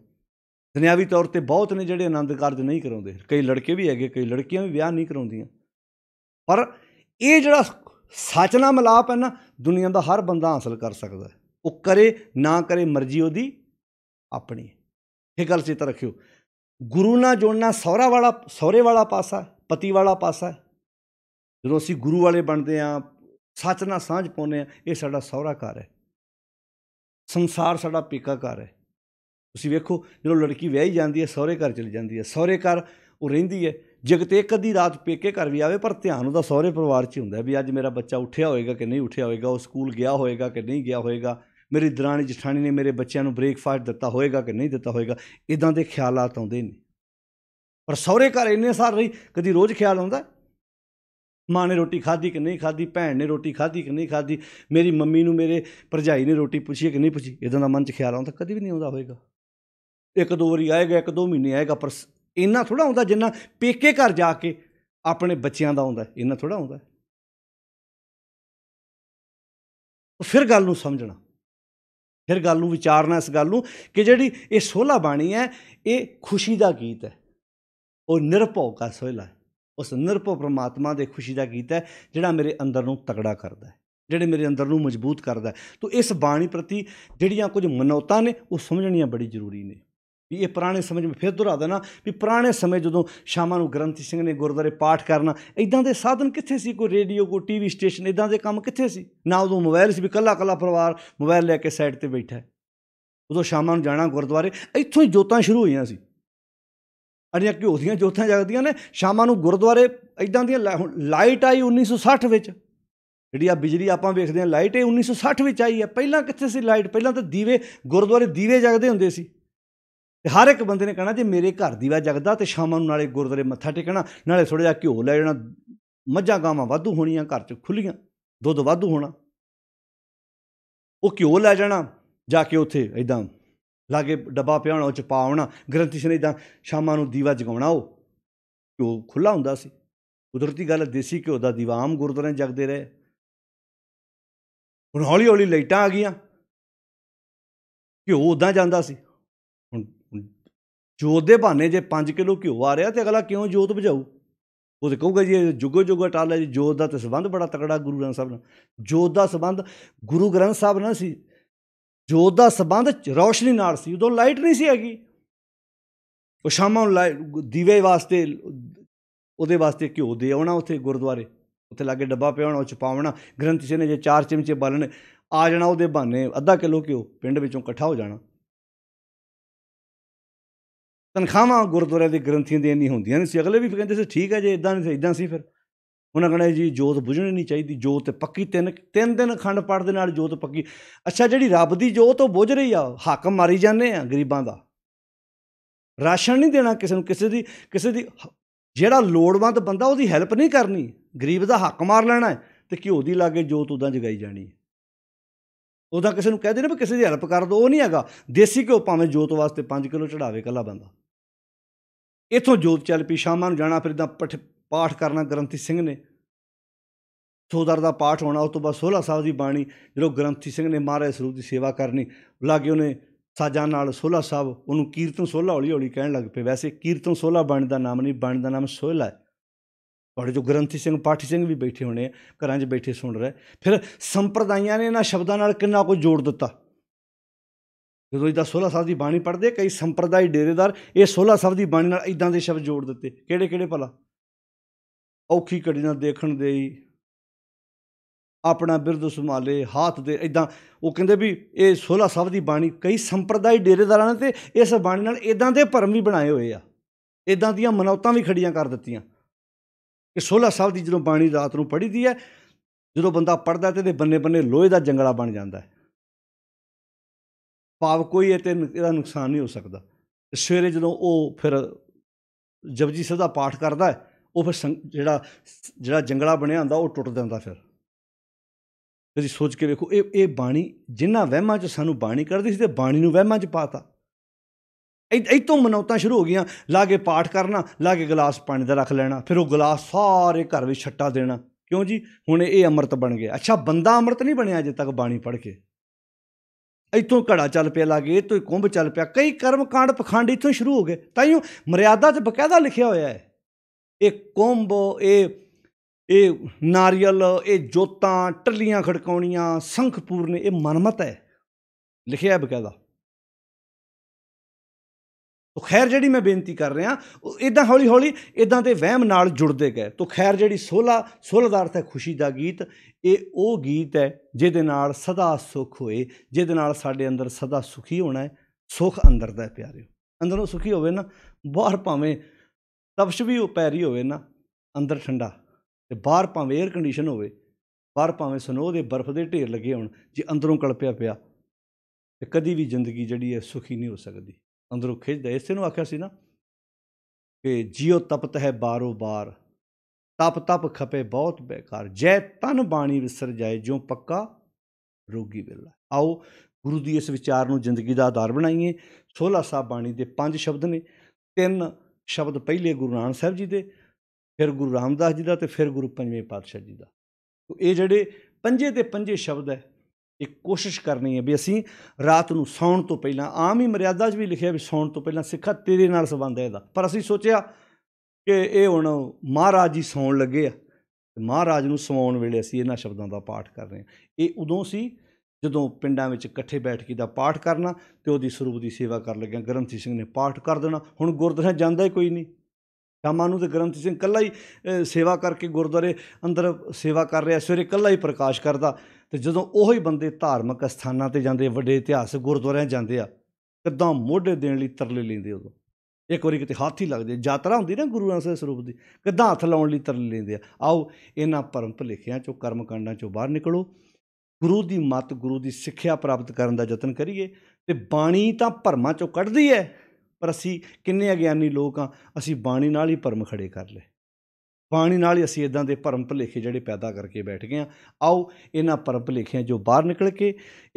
ਦੁਨਿਆਵੀ ਤੌਰ ਤੇ ਬਹੁਤ ਨੇ ਜਿਹੜੇ ਆਨੰਦ ਕਾਰਜ ਨਹੀਂ ਕਰਾਉਂਦੇ ਕਈ ਲੜਕੇ ਵੀ ਹੈਗੇ ਕਈ ਲੜਕੀਆਂ ਵੀ ਵਿਆਹ ਨਹੀਂ ਕਰਾਉਂਦੀਆਂ ਪਰ ਇਹ ਜਿਹੜਾ ਸੱਚ ਨਾਲ ਮਿਲਾਪ ਹੈ ਨਾ ਦੁਨੀਆ ਦਾ ਹਰ ਬੰਦਾ ਹਾਸਲ ਕਰ ਸਕਦਾ ਉਹ ਕਰੇ ਨਾ ਕਰੇ ਮਰਜ਼ੀ ਉਹਦੀ ਆਪਣੀ ਇਹ ਗੱਲ ਚੇਤਾ ਰੱਖਿਓ ਗੁਰੂ ਨਾਲ ਜੋੜਨਾ ਸਹੁਰਾ ਵਾਲਾ ਸੌਰੇ ਵਾਲਾ ਪਾਸਾ ਪਤੀ ਵਾਲਾ ਪਾਸਾ ਜਦੋਂ ਅਸੀਂ ਗੁਰੂ ਵਾਲੇ ਬਣਦੇ ਆ ਸੱਚ ਨਾਲ ਸਾਂਝ ਪਾਉਂਦੇ ਆ ਇਹ ਸਾਡਾ ਸੌਰਾ ਘਰ ਹੈ ਸੰਸਾਰ ਸਾਡਾ ਪੇਕਾ ਘਰ ਹੈ ਤੁਸੀਂ ਵੇਖੋ ਜਦੋਂ ਲੜਕੀ ਵਿਆਹੀ ਜਾਂਦੀ ਹੈ ਸੌਰੇ ਘਰ ਚਲੀ ਜਾਂਦੀ ਹੈ ਸੌਰੇ ਘਰ ਉਹ ਰਹਿੰਦੀ ਹੈ ਇੱਕ ਅੱਧੀ ਰਾਤ ਪੇਕੇ ਘਰ ਵੀ ਆਵੇ ਪਰ ਧਿਆਨ ਉਹਦਾ ਸਹੁਰੇ ਪਰਿਵਾਰ 'ਚ ਹੁੰਦਾ ਵੀ ਅੱਜ ਮੇਰਾ ਬੱਚਾ ਉੱਠਿਆ ਹੋਏਗਾ ਕਿ ਨਹੀਂ ਉੱਠਿਆ ਹੋਏਗਾ ਉਹ ਸਕੂਲ ਗਿਆ ਹੋਏਗਾ ਕਿ ਨਹੀਂ ਗਿਆ ਹੋਏਗਾ ਮੇਰੀ ਦਰਾਣੀ ਜਠਾਣੀ ਨੇ ਮੇਰੇ ਬੱਚਿਆਂ ਨੂੰ ਬ੍ਰੇਕਫਾਸਟ ਦਿੱਤਾ ਹੋਏਗਾ ਕਿ ਨਹੀਂ ਦਿੱਤਾ ਹੋਏਗਾ ਇਦਾਂ ਦੇ ਖਿਆਲਾਤ ਆਉਂਦੇ ਨੇ ਪਰ ਸਹੁਰੇ ਘਰ ਇੰਨੇ ਸਾਰ ਰਹੀ ਕਦੀ ਰੋਜ਼ ਖਿਆਲ ਆਉਂਦਾ ਮਾਂ ਨੇ ਰੋਟੀ ਖਾਧੀ ਕਿ ਨਹੀਂ ਖਾਧੀ ਭੈਣ ਨੇ ਰੋਟੀ ਖਾਧੀ ਕਿ ਨਹੀਂ ਖਾਧੀ ਮੇਰੀ ਮੰਮੀ ਨੂੰ ਮੇਰੇ ਭਰਜਾਈ ਨੇ ਰੋਟੀ ਪੁੱਛੀ ਕਿ ਨਹੀਂ ਪੁੱਛੀ ਇਦਾਂ ਦਾ ਮਨ 'ਚ ਖਿਆਲ ਆਉਂਦਾ ਕਦੀ ਵੀ ਨਹੀਂ ਆਉਂਦਾ ਹੋਏਗਾ ਇੱਕ ਦੋ ਵਾਰੀ ਆਏਗਾ ਇੱਕ ਦੋ ਮਹੀਨੇ ਆਏਗਾ ਪਰ ਇੰਨਾ ਥੋੜਾ ਹੁੰਦਾ ਜਿੰਨਾ ਪੇਕੇ ਘਰ ਜਾ ਕੇ ਆਪਣੇ ਬੱਚਿਆਂ ਦਾ ਹੁੰਦਾ ਇੰਨਾ ਥੋੜਾ ਹੁੰਦਾ ਫਿਰ ਗੱਲ ਨੂੰ ਸਮਝਣਾ ਫਿਰ ਗੱਲ ਨੂੰ ਵਿਚਾਰਨਾ ਇਸ ਗੱਲ ਨੂੰ ਕਿ ਜਿਹੜੀ ਇਹ ਸੋਲਾ ਬਾਣੀ ਹੈ ਇਹ ਖੁਸ਼ੀ ਦਾ ਗੀਤ ਹੈ ਉਹ ਨਿਰਭਉ ਦਾ ਸੋਹਲਾ ਉਸ ਨਿਰਭਉ ਪ੍ਰਮਾਤਮਾ ਦੇ ਖੁਸ਼ੀ ਦਾ ਗੀਤ ਹੈ ਜਿਹੜਾ ਮੇਰੇ ਅੰਦਰ ਨੂੰ ਤਕੜਾ ਕਰਦਾ ਹੈ ਜਿਹੜੇ ਮੇਰੇ ਅੰਦਰ ਨੂੰ ਮਜ਼ਬੂਤ ਕਰਦਾ ਹੈ ਤੋਂ ਇਸ ਬਾਣੀ ਪ੍ਰਤੀ ਜਿਹੜੀਆਂ ਕੁਝ ਮਨੋਤਾ ਨੇ ਉਹ ਸਮਝਣੀਆਂ ਬੜੀ ਜ਼ਰੂਰੀ ਨੇ ਵੀ ਇਹ ਪੁਰਾਣੇ ਸਮੇਂ ਵਿੱਚ ਫਿਰ ਦੁਹਰਾ ਦੇਣਾ ਵੀ ਪੁਰਾਣੇ ਸਮੇਂ ਜਦੋਂ ਸ਼ਾਮਾਂ ਨੂੰ ਗਰੰਤੀ ਸਿੰਘ ਨੇ ਗੁਰਦਾਰੇ ਪਾਠ ਕਰਨਾ ਇਦਾਂ ਦੇ ਸਾਧਨ ਕਿੱਥੇ ਸੀ ਕੋਈ ਰੇਡੀਓ ਕੋਈ ਟੀਵੀ ਸਟੇਸ਼ਨ ਇਦਾਂ ਦੇ ਕੰਮ ਕਿੱਥੇ ਸੀ ਨਾ ਉਦੋਂ ਮੋਬਾਈਲ ਸੀ ਵੀ ਕੱਲਾ ਕੱਲਾ ਪਰਿਵਾਰ ਮੋਬਾਈਲ ਲੈ ਕੇ ਸਾਈਡ ਤੇ ਬੈਠਾ ਉਦੋਂ ਸ਼ਾਮਾਂ ਨੂੰ ਜਾਣਾ ਗੁਰਦੁਆਰੇ ਇੱਥੋਂ ਹੀ ਜੋਤਾਂ ਸ਼ੁਰੂ ਹੋਈਆਂ ਸੀ ਅੜੀਆਂ ਕਿਉਂ ਉਹਦੀਆਂ ਜੋਤਾਂ ਜਗਦੀਆਂ ਨੇ ਸ਼ਾਮਾਂ ਨੂੰ ਗੁਰਦੁਆਰੇ ਇਦਾਂ ਦੀਆਂ ਲਾਈਟ ਆਈ 1960 ਵਿੱਚ ਜਿਹੜੀ ਆ ਬਿਜਲੀ ਆਪਾਂ ਵੇਖਦੇ ਆ ਲਾਈਟ ਇਹ 1960 ਵਿੱਚ ਆਈ ਹੈ ਪਹਿਲਾਂ ਕਿੱਥੇ ਸੀ ਲਾਈਟ ਪਹਿਲਾਂ ਤਾਂ ਦੀਵੇ ਗੁਰਦੁਆਰੇ ਦੀਵੇ ਜਗਦੇ ਹੁੰਦੇ ਸੀ ਤੇ ਹਰ ਇੱਕ ਬੰਦੇ ਨੇ ਕਹਿਣਾ ਜੇ ਮੇਰੇ ਘਰ ਦੀਵਾ ਜਗਦਾ ਤੇ ਸ਼ਾਮਾਂ ਨੂੰ ਨਾਲੇ ਗੁਰਦੁਆਰੇ ਮੱਥਾ ਟੇਕਣਾ ਨਾਲੇ ਥੋੜਾ ਜਿਹਾ ਘਿਓ ਲੈ ਜਾਣਾ ਮੱਝਾਂ ਗਾਵਾਂ ਵਾਧੂ ਹੋਣੀਆਂ ਘਰ 'ਚ ਖੁੱਲੀਆਂ ਦੁੱਧ ਵਾਧੂ ਹੋਣਾ ਉਹ ਘਿਓ ਲੈ ਜਾਣਾ ਜਾ ਕੇ ਉੱਥੇ ਇਦਾਂ ਲਾਗੇ ਡੱਬਾ ਪਿਆਉਣਾ ਉਹ ਚ ਪਾਉਣਾ ਗ੍ਰੰਥੀ ਸਨ ਇਦਾਂ ਸ਼ਾਮਾਂ ਨੂੰ ਦੀਵਾ ਜਗਾਉਣਾ ਉਹ ਘਿਓ ਖੁੱਲਾ ਹੁੰਦਾ ਸੀ ਕੁਦਰਤੀ ਗੱਲ ਦੇਸੀ ਘਿਓ ਦਾ ਦੀਵਾ ਆਮ ਗੁਰਦੁਆਰੇ ਜਗਦੇ ਰਹੇ ਹੁਣ ਹੌਲੀ ਹੌਲੀ ਲਾਈਟਾਂ ਆ ਗਈਆਂ ਘਿਓ ਉਦਾਂ ਜਾਂਦਾ ਸੀ ਜੋਤ ਦੇ ਬਹਾਨੇ ਜੇ 5 ਕਿਲੋ ਘਿਓ ਆ ਰਿਹਾ ਤੇ ਅਗਲਾ ਕਿਉਂ ਜੋਤ ਬੁਝਾਊ ਉਹ ਤੇ ਕਹੂਗਾ ਜੀ ਜੁਗੋ ਜੁਗੋ ਟਾਲ ਜੀ ਜੋਤ ਦਾ ਤੇ ਸਬੰਧ ਬੜਾ ਤਕੜਾ ਗੁਰੂ ਗ੍ਰੰਥ ਸਾਹਿਬ ਨਾਲ ਜੋਤ ਦਾ ਸਬੰਧ ਗੁਰੂ ਗ੍ਰੰਥ ਸਾਹਿਬ ਨਾਲ ਸੀ ਜੋਤ ਦਾ ਸਬੰਧ ਰੌਸ਼ਨੀ ਨਾਲ ਸੀ ਉਦੋਂ ਲਾਈਟ ਨਹੀਂ ਸੀ ਹੈਗੀ ਉਹ ਸ਼ਾਮਾਂ ਨੂੰ ਦੀਵੇ ਵਾਸਤੇ ਉਹਦੇ ਵਾਸਤੇ ਘਿਓ ਦੇ ਆਉਣਾ ਉੱਥੇ ਗੁਰਦੁਆਰੇ ਉੱਥੇ ਲਾਗੇ ਡੱਬਾ ਪਿਆਉਣਾ ਉਹ ਚ ਪਾਉਣਾ ਗ੍ਰੰਥ ਜੀ ਨੇ ਜੇ ਚਾਰ ਚਮਚੇ ਬਾਲਣ ਆ ਜਾਣਾ ਉਹਦੇ ਬਹਾਨੇ ਅੱਧਾ ਕਿਲੋ ਘਿਓ ਪਿੰਡ ਵਿੱਚੋਂ ਇਕੱਠਾ ਹੋ ਜਾਣਾ ਤਨਖਾਹਾਂ ਗੁਰਦੁਆਰੇ ਦੇ ਗ੍ਰੰਥੀਆਂ ਦੀਆਂ ਨਹੀਂ ਹੁੰਦੀਆਂ ਨਹੀਂ ਸੀ ਅਗਲੇ ਵੀ ਕਹਿੰਦੇ ਸੀ ਠੀਕ ਹੈ ਜੇ ਇਦਾਂ ਨਹੀਂ ਇਦਾਂ ਸੀ ਫਿਰ ਉਹਨਾਂ ਕਹਿੰਦੇ ਜੀ ਜੋਤ ਬੁਝਣੀ ਨਹੀਂ ਚਾਹੀਦੀ ਜੋਤ ਪੱਕੀ ਤਿੰਨ ਤਿੰਨ ਦਿਨ ਅਖੰਡ ਪਾਠ ਦੇ ਨਾਲ ਜੋਤ ਪੱਕੀ ਅੱਛਾ ਜਿਹੜੀ ਰੱਬ ਦੀ ਜੋਤ ਉਹ ਬੁਝ ਰਹੀ ਆ ਹੱਕ ਮਾਰੀ ਜਾਂਦੇ ਆ ਗਰੀਬਾਂ ਦਾ ਰਾਸ਼ਨ ਨਹੀਂ ਦੇਣਾ ਕਿਸੇ ਨੂੰ ਕਿਸੇ ਦੀ ਕਿਸੇ ਦੀ ਜਿਹੜਾ ਲੋੜਵੰਦ ਬੰਦਾ ਉਹਦੀ ਹੈਲਪ ਨਹੀਂ ਕਰਨੀ ਗਰੀਬ ਦਾ ਹੱਕ ਮਾਰ ਲੈਣਾ ਹੈ ਤੇ ਘਿਓ ਦੀ ਲਾਗੇ ਜੋਤ ਉਦਾਂ ਜਗਾਈ ਜਾਣੀ ਉਹਦਾ ਕਿਸੇ ਨੂੰ ਕਹਿ ਦੇਣਾ ਵੀ ਕਿਸੇ ਦੀ ਹੈਲਪ ਕਰ ਦੋ ਉਹ ਨਹੀਂ ਹੈਗਾ ਦੇਸੀ ਘਿਓ ਭਾਵੇਂ ਜੋਤ ਵਾਸਤੇ 5 ਕਿਲੋ ਚੜਾਵੇ ਕੱਲਾ ਬੰਦਾ ਇਥੋਂ ਜੋਤ ਚੱਲ ਪਈ ਸ਼ਾਮਾਂ ਨੂੰ ਜਾਣਾ ਫਿਰ ਇਦਾਂ ਪਾਠ ਕਰਨਾ ਗ੍ਰੰਥੀ ਸਿੰਘ ਨੇ ਸੋਦਰ ਦਾ ਪਾਠ ਹੋਣਾ ਉਸ ਤੋਂ ਬਾਅਦ 16 ਸਾਹਿਬ ਦੀ ਬਾਣੀ ਜਦੋਂ ਗ੍ਰੰਥੀ ਸਿੰਘ ਨੇ ਮਹਾਰਾਜ ਸਰੂਪ ਦੀ ਸੇਵਾ ਕਰਨੀ ਲੱਗੇ ਉਹਨੇ ਸਾਜਾਂ ਨਾਲ 16 ਸਾਹਿਬ ਉਹਨੂੰ ਕੀਰਤਨ 16 ਹੌਲੀ ਹੌਲੀ ਕਹਿਣ ਲੱਗ ਪਏ ਵੈਸੇ ਕੀਰਤਨ 16 ਬਣ ਦਾ ਨਾਮ ਨਹੀਂ ਬਣ ਦਾ ਨਾਮ 16 ਹੈ ਔਰ ਜੋ ਗ੍ਰੰਥੀ ਸਿੰਘ ਪਾਠੀ ਸਿੰਘ ਵੀ ਬੈਠੇ ਹੋਣੇ ਆ ਘਰਾਂ 'ਚ ਬੈਠੇ ਸੁਣ ਰਹੇ ਫਿਰ ਸੰਪਰਦਾਇਆਂ ਨੇ ਇਹਨਾਂ ਸ਼ਬਦਾਂ ਨਾਲ ਕਿੰਨਾ ਕੁਝ ਜੋੜ ਦਿੱਤਾ ਜਦੋਂ ਇਹਦਾ 16 ਸਾਹਿਬ ਦੀ ਬਾਣੀ ਪੜ੍ਹਦੇ ਕਈ ਸੰਪਰਦਾਇ ਡੇਰੇਦਾਰ ਇਹ 16 ਸਾਹਿਬ ਦੀ ਬਾਣੀ ਨਾਲ ਇਦਾਂ ਦੇ ਸ਼ਬਦ ਜੋੜ ਦਿੱਤੇ ਕਿਹੜੇ ਕਿਹੜੇ ਭਲਾ ਔਖੀ ਘੜੀ ਨਾਲ ਦੇਖਣ ਦੇਈ ਆਪਣਾ ਬਿਰਦ ਸੰਭਾਲੇ ਹੱਥ ਦੇ ਇਦਾਂ ਉਹ ਕਹਿੰਦੇ ਵੀ ਇਹ 16 ਸਾਹਿਬ ਦੀ ਬਾਣੀ ਕਈ ਸੰਪਰਦਾਇ ਡੇਰੇਦਾਰਾਂ ਨੇ ਤੇ ਇਸ ਬਾਣੀ ਨਾਲ ਇਦਾਂ ਦੇ ਭਰਮ ਵੀ ਬਣਾਏ ਹੋਏ ਆ ਇਦਾਂ ਦੀਆਂ ਮਨੌਤਾਂ ਵੀ ਖੜੀਆਂ ਕਰ ਦਿੱਤੀਆਂ ਕਿ 16 ਸਾਹਿਬ ਦੀ ਜਦੋਂ ਬਾਣੀ ਰਾਤ ਨੂੰ ਪੜੀਦੀ ਹੈ ਜਦੋਂ ਬੰਦਾ ਪੜਦਾ ਤੇ ਦੇ ਬੰਨੇ ਬੰਨੇ ਲੋਹੇ ਦਾ ਜੰਗਲਾ ਬਣ ਜਾਂਦਾ ਹੈ ਭਾਵ ਕੋਈ ਇਹ ਤੇ ਇਹਦਾ ਨੁਕਸਾਨ ਨਹੀਂ ਹੋ ਸਕਦਾ ਤੇ ਸਵੇਰੇ ਜਦੋਂ ਉਹ ਫਿਰ ਜਪਜੀ ਸਾਹਿਬ ਦਾ ਪਾਠ ਕਰਦਾ ਉਹ ਫਿਰ ਜਿਹੜਾ ਜਿਹੜਾ ਜੰਗਲਾ ਬਣਿਆ ਹੁੰਦਾ ਉਹ ਟੁੱਟ ਜਾਂਦਾ ਫਿਰ ਤੁਸੀਂ ਸੋਚ ਕੇ ਵੇਖੋ ਇਹ ਇਹ ਬਾਣੀ ਜਿੰਨਾ ਵਹਿਮਾਂ 'ਚ ਸਾਨੂੰ ਬਾਣੀ ਕਰਦੀ ਸੀ ਤੇ ਬਾਣੀ ਨੂੰ ਵਹਿਮਾਂ 'ਚ ਪਾਤਾ ਇਤੋਂ ਮਨੌਤਾ ਸ਼ੁਰੂ ਹੋ ਗਈਆਂ ਲਾ ਕੇ ਪਾਠ ਕਰਨਾ ਲਾ ਕੇ ਗਲਾਸ ਪਾਣੀ ਦਾ ਰੱਖ ਲੈਣਾ ਫਿਰ ਉਹ ਗਲਾਸ ਸਾਰੇ ਘਰ ਵਿੱਚ ਛੱਟਾ ਦੇਣਾ ਕਿਉਂ ਜੀ ਹੁਣ ਇਹ ਅੰਮ੍ਰਿਤ ਬਣ ਗਿਆ ਅੱਛਾ ਬੰਦਾ ਅੰਮ੍ਰਿਤ ਨਹੀਂ ਬਣਿਆ ਅਜੇ ਤੱਕ ਬਾਣੀ ਪੜ੍ਹ ਕੇ ਇਥੋਂ ਘੜਾ ਚੱਲ ਪਿਆ ਲਾਗੇ ਤੋਂ ਕੁੰਭ ਚੱਲ ਪਿਆ ਕਈ ਕਰਮ ਕਾਂਡ ਪਖੰਡ ਇਥੋਂ ਸ਼ੁਰੂ ਹੋ ਗਏ ਤਾਈਓ ਮਰਿਆਦਾ 'ਚ ਬਕਾਇਦਾ ਲਿਖਿਆ ਹੋਇਆ ਹੈ ਇਹ ਕੁੰਭ ਇਹ ਇਹ ਨਾਰੀਅਲ ਇਹ ਜੋਤਾਂ ਟੱਲੀਆਂ ਖੜਕਾਉਣੀਆਂ ਸੰਖਪੂਰ ਨੇ ਇਹ ਮਨਮਤ ਹੈ ਲਿਖਿਆ ਬਕਾਇਦਾ ਤੋ ਖੈਰ ਜਿਹੜੀ ਮੈਂ ਬੇਨਤੀ ਕਰ ਰਿਹਾ ਉਹ ਇਦਾਂ ਹੌਲੀ ਹੌਲੀ ਇਦਾਂ ਤੇ ਵਹਿਮ ਨਾਲ ਜੁੜਦੇ ਗਏ ਤੋ ਖੈਰ ਜਿਹੜੀ 16 16 ਦਾ ਅਰਥ ਹੈ ਖੁਸ਼ੀ ਦਾ ਗੀਤ ਇਹ ਉਹ ਗੀਤ ਹੈ ਜਿਹਦੇ ਨਾਲ ਸਦਾ ਸੁਖ ਹੋਏ ਜਿਹਦੇ ਨਾਲ ਸਾਡੇ ਅੰਦਰ ਸਦਾ ਸੁਖੀ ਹੋਣਾ ਹੈ ਸੁਖ ਅੰਦਰ ਦਾ ਪਿਆਰਿਓ ਅੰਦਰੋਂ ਸੁਖੀ ਹੋਵੇ ਨਾ ਬਾਹਰ ਭਾਵੇਂ ਤਪਸ਼ ਵੀ ਉਹ ਪੈਰੀ ਹੋਵੇ ਨਾ ਅੰਦਰ ਠੰਡਾ ਤੇ ਬਾਹਰ ਭਾਵੇਂ 에ਅਰ ਕੰਡੀਸ਼ਨ ਹੋਵੇ ਬਾਹਰ ਭਾਵੇਂ ਸਨੋ ਦੇ ਬਰਫ਼ ਦੇ ਢੇਰ ਲੱਗੇ ਹੋਣ ਜੇ ਅੰਦਰੋਂ ਕਲਪਿਆ ਪਿਆ ਤੇ ਕਦੀ ਵੀ ਜ਼ਿੰਦਗੀ ਜਿਹੜੀ ਹੈ ਸੁਖੀ ਨਹੀਂ ਹੋ ਸਕਦੀ ਅੰਦਰੋਂ ਖਿੱਚਦਾ ਇਸੇ ਨੂੰ ਆਖਿਆ ਸੀ ਨਾ ਕਿ ਜਿਉ ਤਪਤ ਹੈ ਬਾਰੋ ਬਾਰ ਤਪ ਤਪ ਖਪੇ ਬਹੁਤ ਬੇਕਾਰ ਜੈ ਤਨ ਬਾਣੀ ਵਿਸਰ ਜਾਏ ਜੋ ਪੱਕਾ ਰੋਗੀ ਬਿਲਾ ਆਓ ਗੁਰੂ ਦੀ ਇਸ ਵਿਚਾਰ ਨੂੰ ਜ਼ਿੰਦਗੀ ਦਾ ਆਧਾਰ ਬਣਾਈਏ 16 ਸਾਹਿਬ ਬਾਣੀ ਦੇ ਪੰਜ ਸ਼ਬਦ ਨੇ ਤਿੰਨ ਸ਼ਬਦ ਪਹਿਲੇ ਗੁਰੂ ਨਾਨਕ ਸਾਹਿਬ ਜੀ ਦੇ ਫਿਰ ਗੁਰੂ ਰਾਮਦਾਸ ਜੀ ਦਾ ਤੇ ਫਿਰ ਗੁਰੂ ਪੰਜਵੇਂ ਪਾਤਸ਼ਾਹ ਜੀ ਦਾ ਤੋ ਇਹ ਜਿਹੜੇ ਪੰਜੇ ਤੇ ਪੰਜੇ ਸ਼ਬਦ ਹੈ ਇੱਕ ਕੋਸ਼ਿਸ਼ ਕਰਨੀ ਹੈ ਵੀ ਅਸੀਂ ਰਾਤ ਨੂੰ ਸੌਣ ਤੋਂ ਪਹਿਲਾਂ ਆਮ ਹੀ ਮਰਿਆਦਾ 'ਚ ਵੀ ਲਿਖਿਆ ਵੀ ਸੌਣ ਤੋਂ ਪਹਿਲਾਂ ਸਿੱਖਾ ਤੇਰੇ ਨਾਲ ਸੰਬੰਧ ਹੈ ਇਹਦਾ ਪਰ ਅਸੀਂ ਸੋਚਿਆ ਕਿ ਇਹ ਹੁਣ ਮਹਾਰਾਜ ਜੀ ਸੌਣ ਲੱਗੇ ਆ ਤੇ ਮਹਾਰਾਜ ਨੂੰ ਸਵਾਉਣ ਵੇਲੇ ਅਸੀਂ ਇਹਨਾਂ ਸ਼ਬਦਾਂ ਦਾ ਪਾਠ ਕਰ ਰਹੇ ਹਾਂ ਇਹ ਉਦੋਂ ਸੀ ਜਦੋਂ ਪਿੰਡਾਂ ਵਿੱਚ ਇਕੱਠੇ ਬੈਠ ਕੇ ਦਾ ਪਾਠ ਕਰਨਾ ਤੇ ਉਹਦੀ ਸਰੂਪ ਦੀ ਸੇਵਾ ਕਰ ਲੱਗਿਆ ਗ੍ਰੰਥੀ ਸਿੰਘ ਨੇ ਪਾਠ ਕਰ ਦੇਣਾ ਹੁਣ ਗੁਰਦੁਆਰਾ ਜਾਂਦਾ ਹੀ ਕੋਈ ਨਹੀਂ ਸ਼ਾਮਾਂ ਨੂੰ ਤੇ ਗ੍ਰੰਥੀ ਸਿੰਘ ਇਕੱਲਾ ਹੀ ਸੇਵਾ ਕਰਕੇ ਗੁਰਦੁਆਰੇ ਅੰਦਰ ਸੇਵਾ ਕਰ ਰਿਹਾ ਸਵੇਰੇ ਇਕੱਲਾ ਹੀ ਪ੍ਰਕਾਸ਼ ਕਰਦਾ ਤੇ ਜਦੋਂ ਉਹ ਹੀ ਬੰਦੇ ਧਾਰਮਿਕ ਸਥਾਨਾਂ ਤੇ ਜਾਂਦੇ ਵੱਡੇ ਇਤਿਹਾਸਕ ਗੁਰਦੁਆਰਿਆਂ ਜਾਂਦੇ ਆ ਕਿਦਾਂ ਮੋਢੇ ਦੇਣ ਲਈ ਤਰਲੇ ਲੈਂਦੇ ਉਦੋਂ ਇੱਕ ਵਾਰੀ ਕਿਤੇ ਹਾਥੀ ਲੱਗਦੇ ਯਾਤਰਾ ਹੁੰਦੀ ਨਾ ਗੁਰੂਆਂ ਦੇ ਸਰੂਪ ਦੀ ਕਿਦਾਂ ਹੱਥ ਲਾਉਣ ਲਈ ਤਰਲੇ ਲੈਂਦੇ ਆ ਆਓ ਇਹਨਾਂ ਪਰਮ ਭਲੇਖਿਆਂ ਚੋਂ ਕਰਮ ਕਾਂਡਾਂ ਚੋਂ ਬਾਹਰ ਨਿਕਲੋ ਗੁਰੂ ਦੀ ਮਤ ਗੁਰੂ ਦੀ ਸਿੱਖਿਆ ਪ੍ਰਾਪਤ ਕਰਨ ਦਾ ਯਤਨ ਕਰੀਏ ਤੇ ਬਾਣੀ ਤਾਂ ਭਰਮਾਂ ਚੋਂ ਕੱਢਦੀ ਹੈ ਪਰ ਅਸੀਂ ਕਿੰਨੇ ਅਗਿਆਨੀ ਲੋਕ ਆ ਅਸੀਂ ਬਾਣੀ ਨਾਲ ਹੀ ਭਰਮ ਖੜੇ ਕਰ ਲਏ ਪਾਣੀ ਨਾਲ ਹੀ ਅਸੀਂ ਇਦਾਂ ਦੇ ਭਰਮ ਭਲੇਖੇ ਜਿਹੜੇ ਪੈਦਾ ਕਰਕੇ ਬੈਠ ਗਏ ਆ ਆਓ ਇਹਨਾਂ ਭਰਮ ਭਲੇਖਿਆਂ ਜੋ ਬਾਹਰ ਨਿਕਲ ਕੇ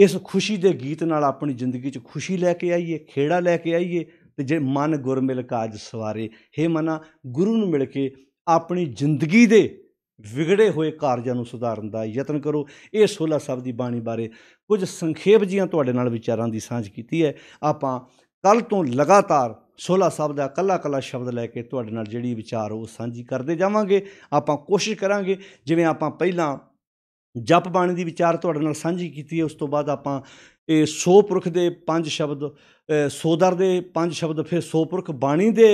ਇਸ ਖੁਸ਼ੀ ਦੇ ਗੀਤ ਨਾਲ ਆਪਣੀ ਜ਼ਿੰਦਗੀ 'ਚ ਖੁਸ਼ੀ ਲੈ ਕੇ ਆਈਏ ਖੇੜਾ ਲੈ ਕੇ ਆਈਏ ਤੇ ਜੇ ਮਨ ਗੁਰ ਮਿਲ ਕਾਜ ਸਵਾਰੇ ਹੇ ਮਨਾ ਗੁਰੂ ਨੂੰ ਮਿਲ ਕੇ ਆਪਣੀ ਜ਼ਿੰਦਗੀ ਦੇ ਵਿਗੜੇ ਹੋਏ ਕਾਰਜਾਂ ਨੂੰ ਸੁਧਾਰਨ ਦਾ ਯਤਨ ਕਰੋ ਇਹ 16 ਸਬਦ ਦੀ ਬਾਣੀ ਬਾਰੇ ਕੁਝ ਸੰਖੇਪ ਜੀਆਂ ਤੁਹਾਡੇ ਨਾਲ ਵਿਚਾਰਾਂ ਦੀ ਸਾਂਝ ਕੀਤੀ ਹੈ ਆਪਾਂ ਕੱਲ ਤੋਂ ਲਗਾਤਾਰ 16 ਸਾਹਿਬ ਦਾ ਕੱਲਾ ਕੱਲਾ ਸ਼ਬਦ ਲੈ ਕੇ ਤੁਹਾਡੇ ਨਾਲ ਜਿਹੜੀ ਵਿਚਾਰ ਉਹ ਸਾਂਝੀ ਕਰਦੇ ਜਾਵਾਂਗੇ ਆਪਾਂ ਕੋਸ਼ਿਸ਼ ਕਰਾਂਗੇ ਜਿਵੇਂ ਆਪਾਂ ਪਹਿਲਾਂ ਜਪ ਬਾਣੀ ਦੀ ਵਿਚਾਰ ਤੁਹਾਡੇ ਨਾਲ ਸਾਂਝੀ ਕੀਤੀ ਹੈ ਉਸ ਤੋਂ ਬਾਅਦ ਆਪਾਂ ਇਹ ਸੋ ਪੁਰਖ ਦੇ ਪੰਜ ਸ਼ਬਦ ਸੋਦਰ ਦੇ ਪੰਜ ਸ਼ਬਦ ਫਿਰ ਸੋ ਪੁਰਖ ਬਾਣੀ ਦੇ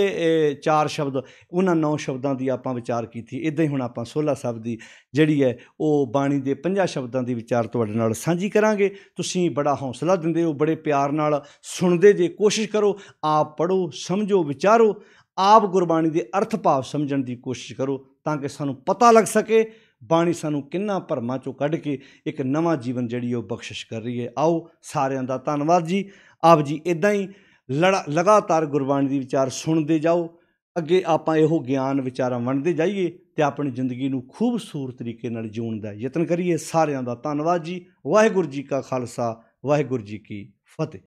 ਚਾਰ ਸ਼ਬਦ ਉਹਨਾਂ ਨੌ ਸ਼ਬਦਾਂ ਦੀ ਆਪਾਂ ਵਿਚਾਰ ਕੀਤੀ ਇਦਾਂ ਹੀ ਹੁਣ ਆਪਾਂ 16 ਸ਼ਬਦ ਦੀ ਜਿਹੜੀ ਹੈ ਉਹ ਬਾਣੀ ਦੇ ਪੰਜਾਂ ਸ਼ਬਦਾਂ ਦੀ ਵਿਚਾਰ ਤੁਹਾਡੇ ਨਾਲ ਸਾਂਝੀ ਕਰਾਂਗੇ ਤੁਸੀਂ ਬੜਾ ਹੌਸਲਾ ਦਿੰਦੇ ਹੋ ਬੜੇ ਪਿਆਰ ਨਾਲ ਸੁਣਦੇ ਜੇ ਕੋਸ਼ਿਸ਼ ਕਰੋ ਆਪ ਪੜੋ ਸਮਝੋ ਵਿਚਾਰੋ ਆਪ ਗੁਰਬਾਣੀ ਦੇ ਅਰਥ ਭਾਵ ਸਮਝਣ ਦੀ ਕੋਸ਼ਿਸ਼ ਕਰੋ ਤਾਂ ਕਿ ਸਾਨੂੰ ਪਤਾ ਲੱਗ ਸਕੇ ਬਾਣੀ ਸਾਨੂੰ ਕਿੰਨਾ ਭਰਮਾਂ ਚੋਂ ਕੱਢ ਕੇ ਇੱਕ ਨਵਾਂ ਜੀਵਨ ਜਿਹੜੀ ਉਹ ਬਖਸ਼ਿਸ਼ ਕਰ ਰਹੀ ਹੈ ਆਓ ਸਾਰਿਆਂ ਦਾ ਧੰਨਵਾਦ ਜੀ ਆਪ ਜੀ ਇਦਾਂ ਹੀ ਲਗਾਤਾਰ ਗੁਰਬਾਣੀ ਦੀ ਵਿਚਾਰ ਸੁਣਦੇ ਜਾਓ ਅੱਗੇ ਆਪਾਂ ਇਹੋ ਗਿਆਨ ਵਿਚਾਰਾਂ ਵੰਡਦੇ ਜਾਈਏ ਤੇ ਆਪਣੀ ਜ਼ਿੰਦਗੀ ਨੂੰ ਖੂਬਸੂਰਤ ਤਰੀਕੇ ਨਾਲ ਜੂਣ ਦਾ ਯਤਨ ਕਰੀਏ ਸਾਰਿਆਂ ਦਾ ਧੰਨਵਾਦ ਜੀ ਵਾਹਿਗੁਰੂ ਜੀ ਕਾ ਖਾਲਸਾ ਵਾਹਿਗੁਰੂ ਜੀ ਕੀ ਫਤਿਹ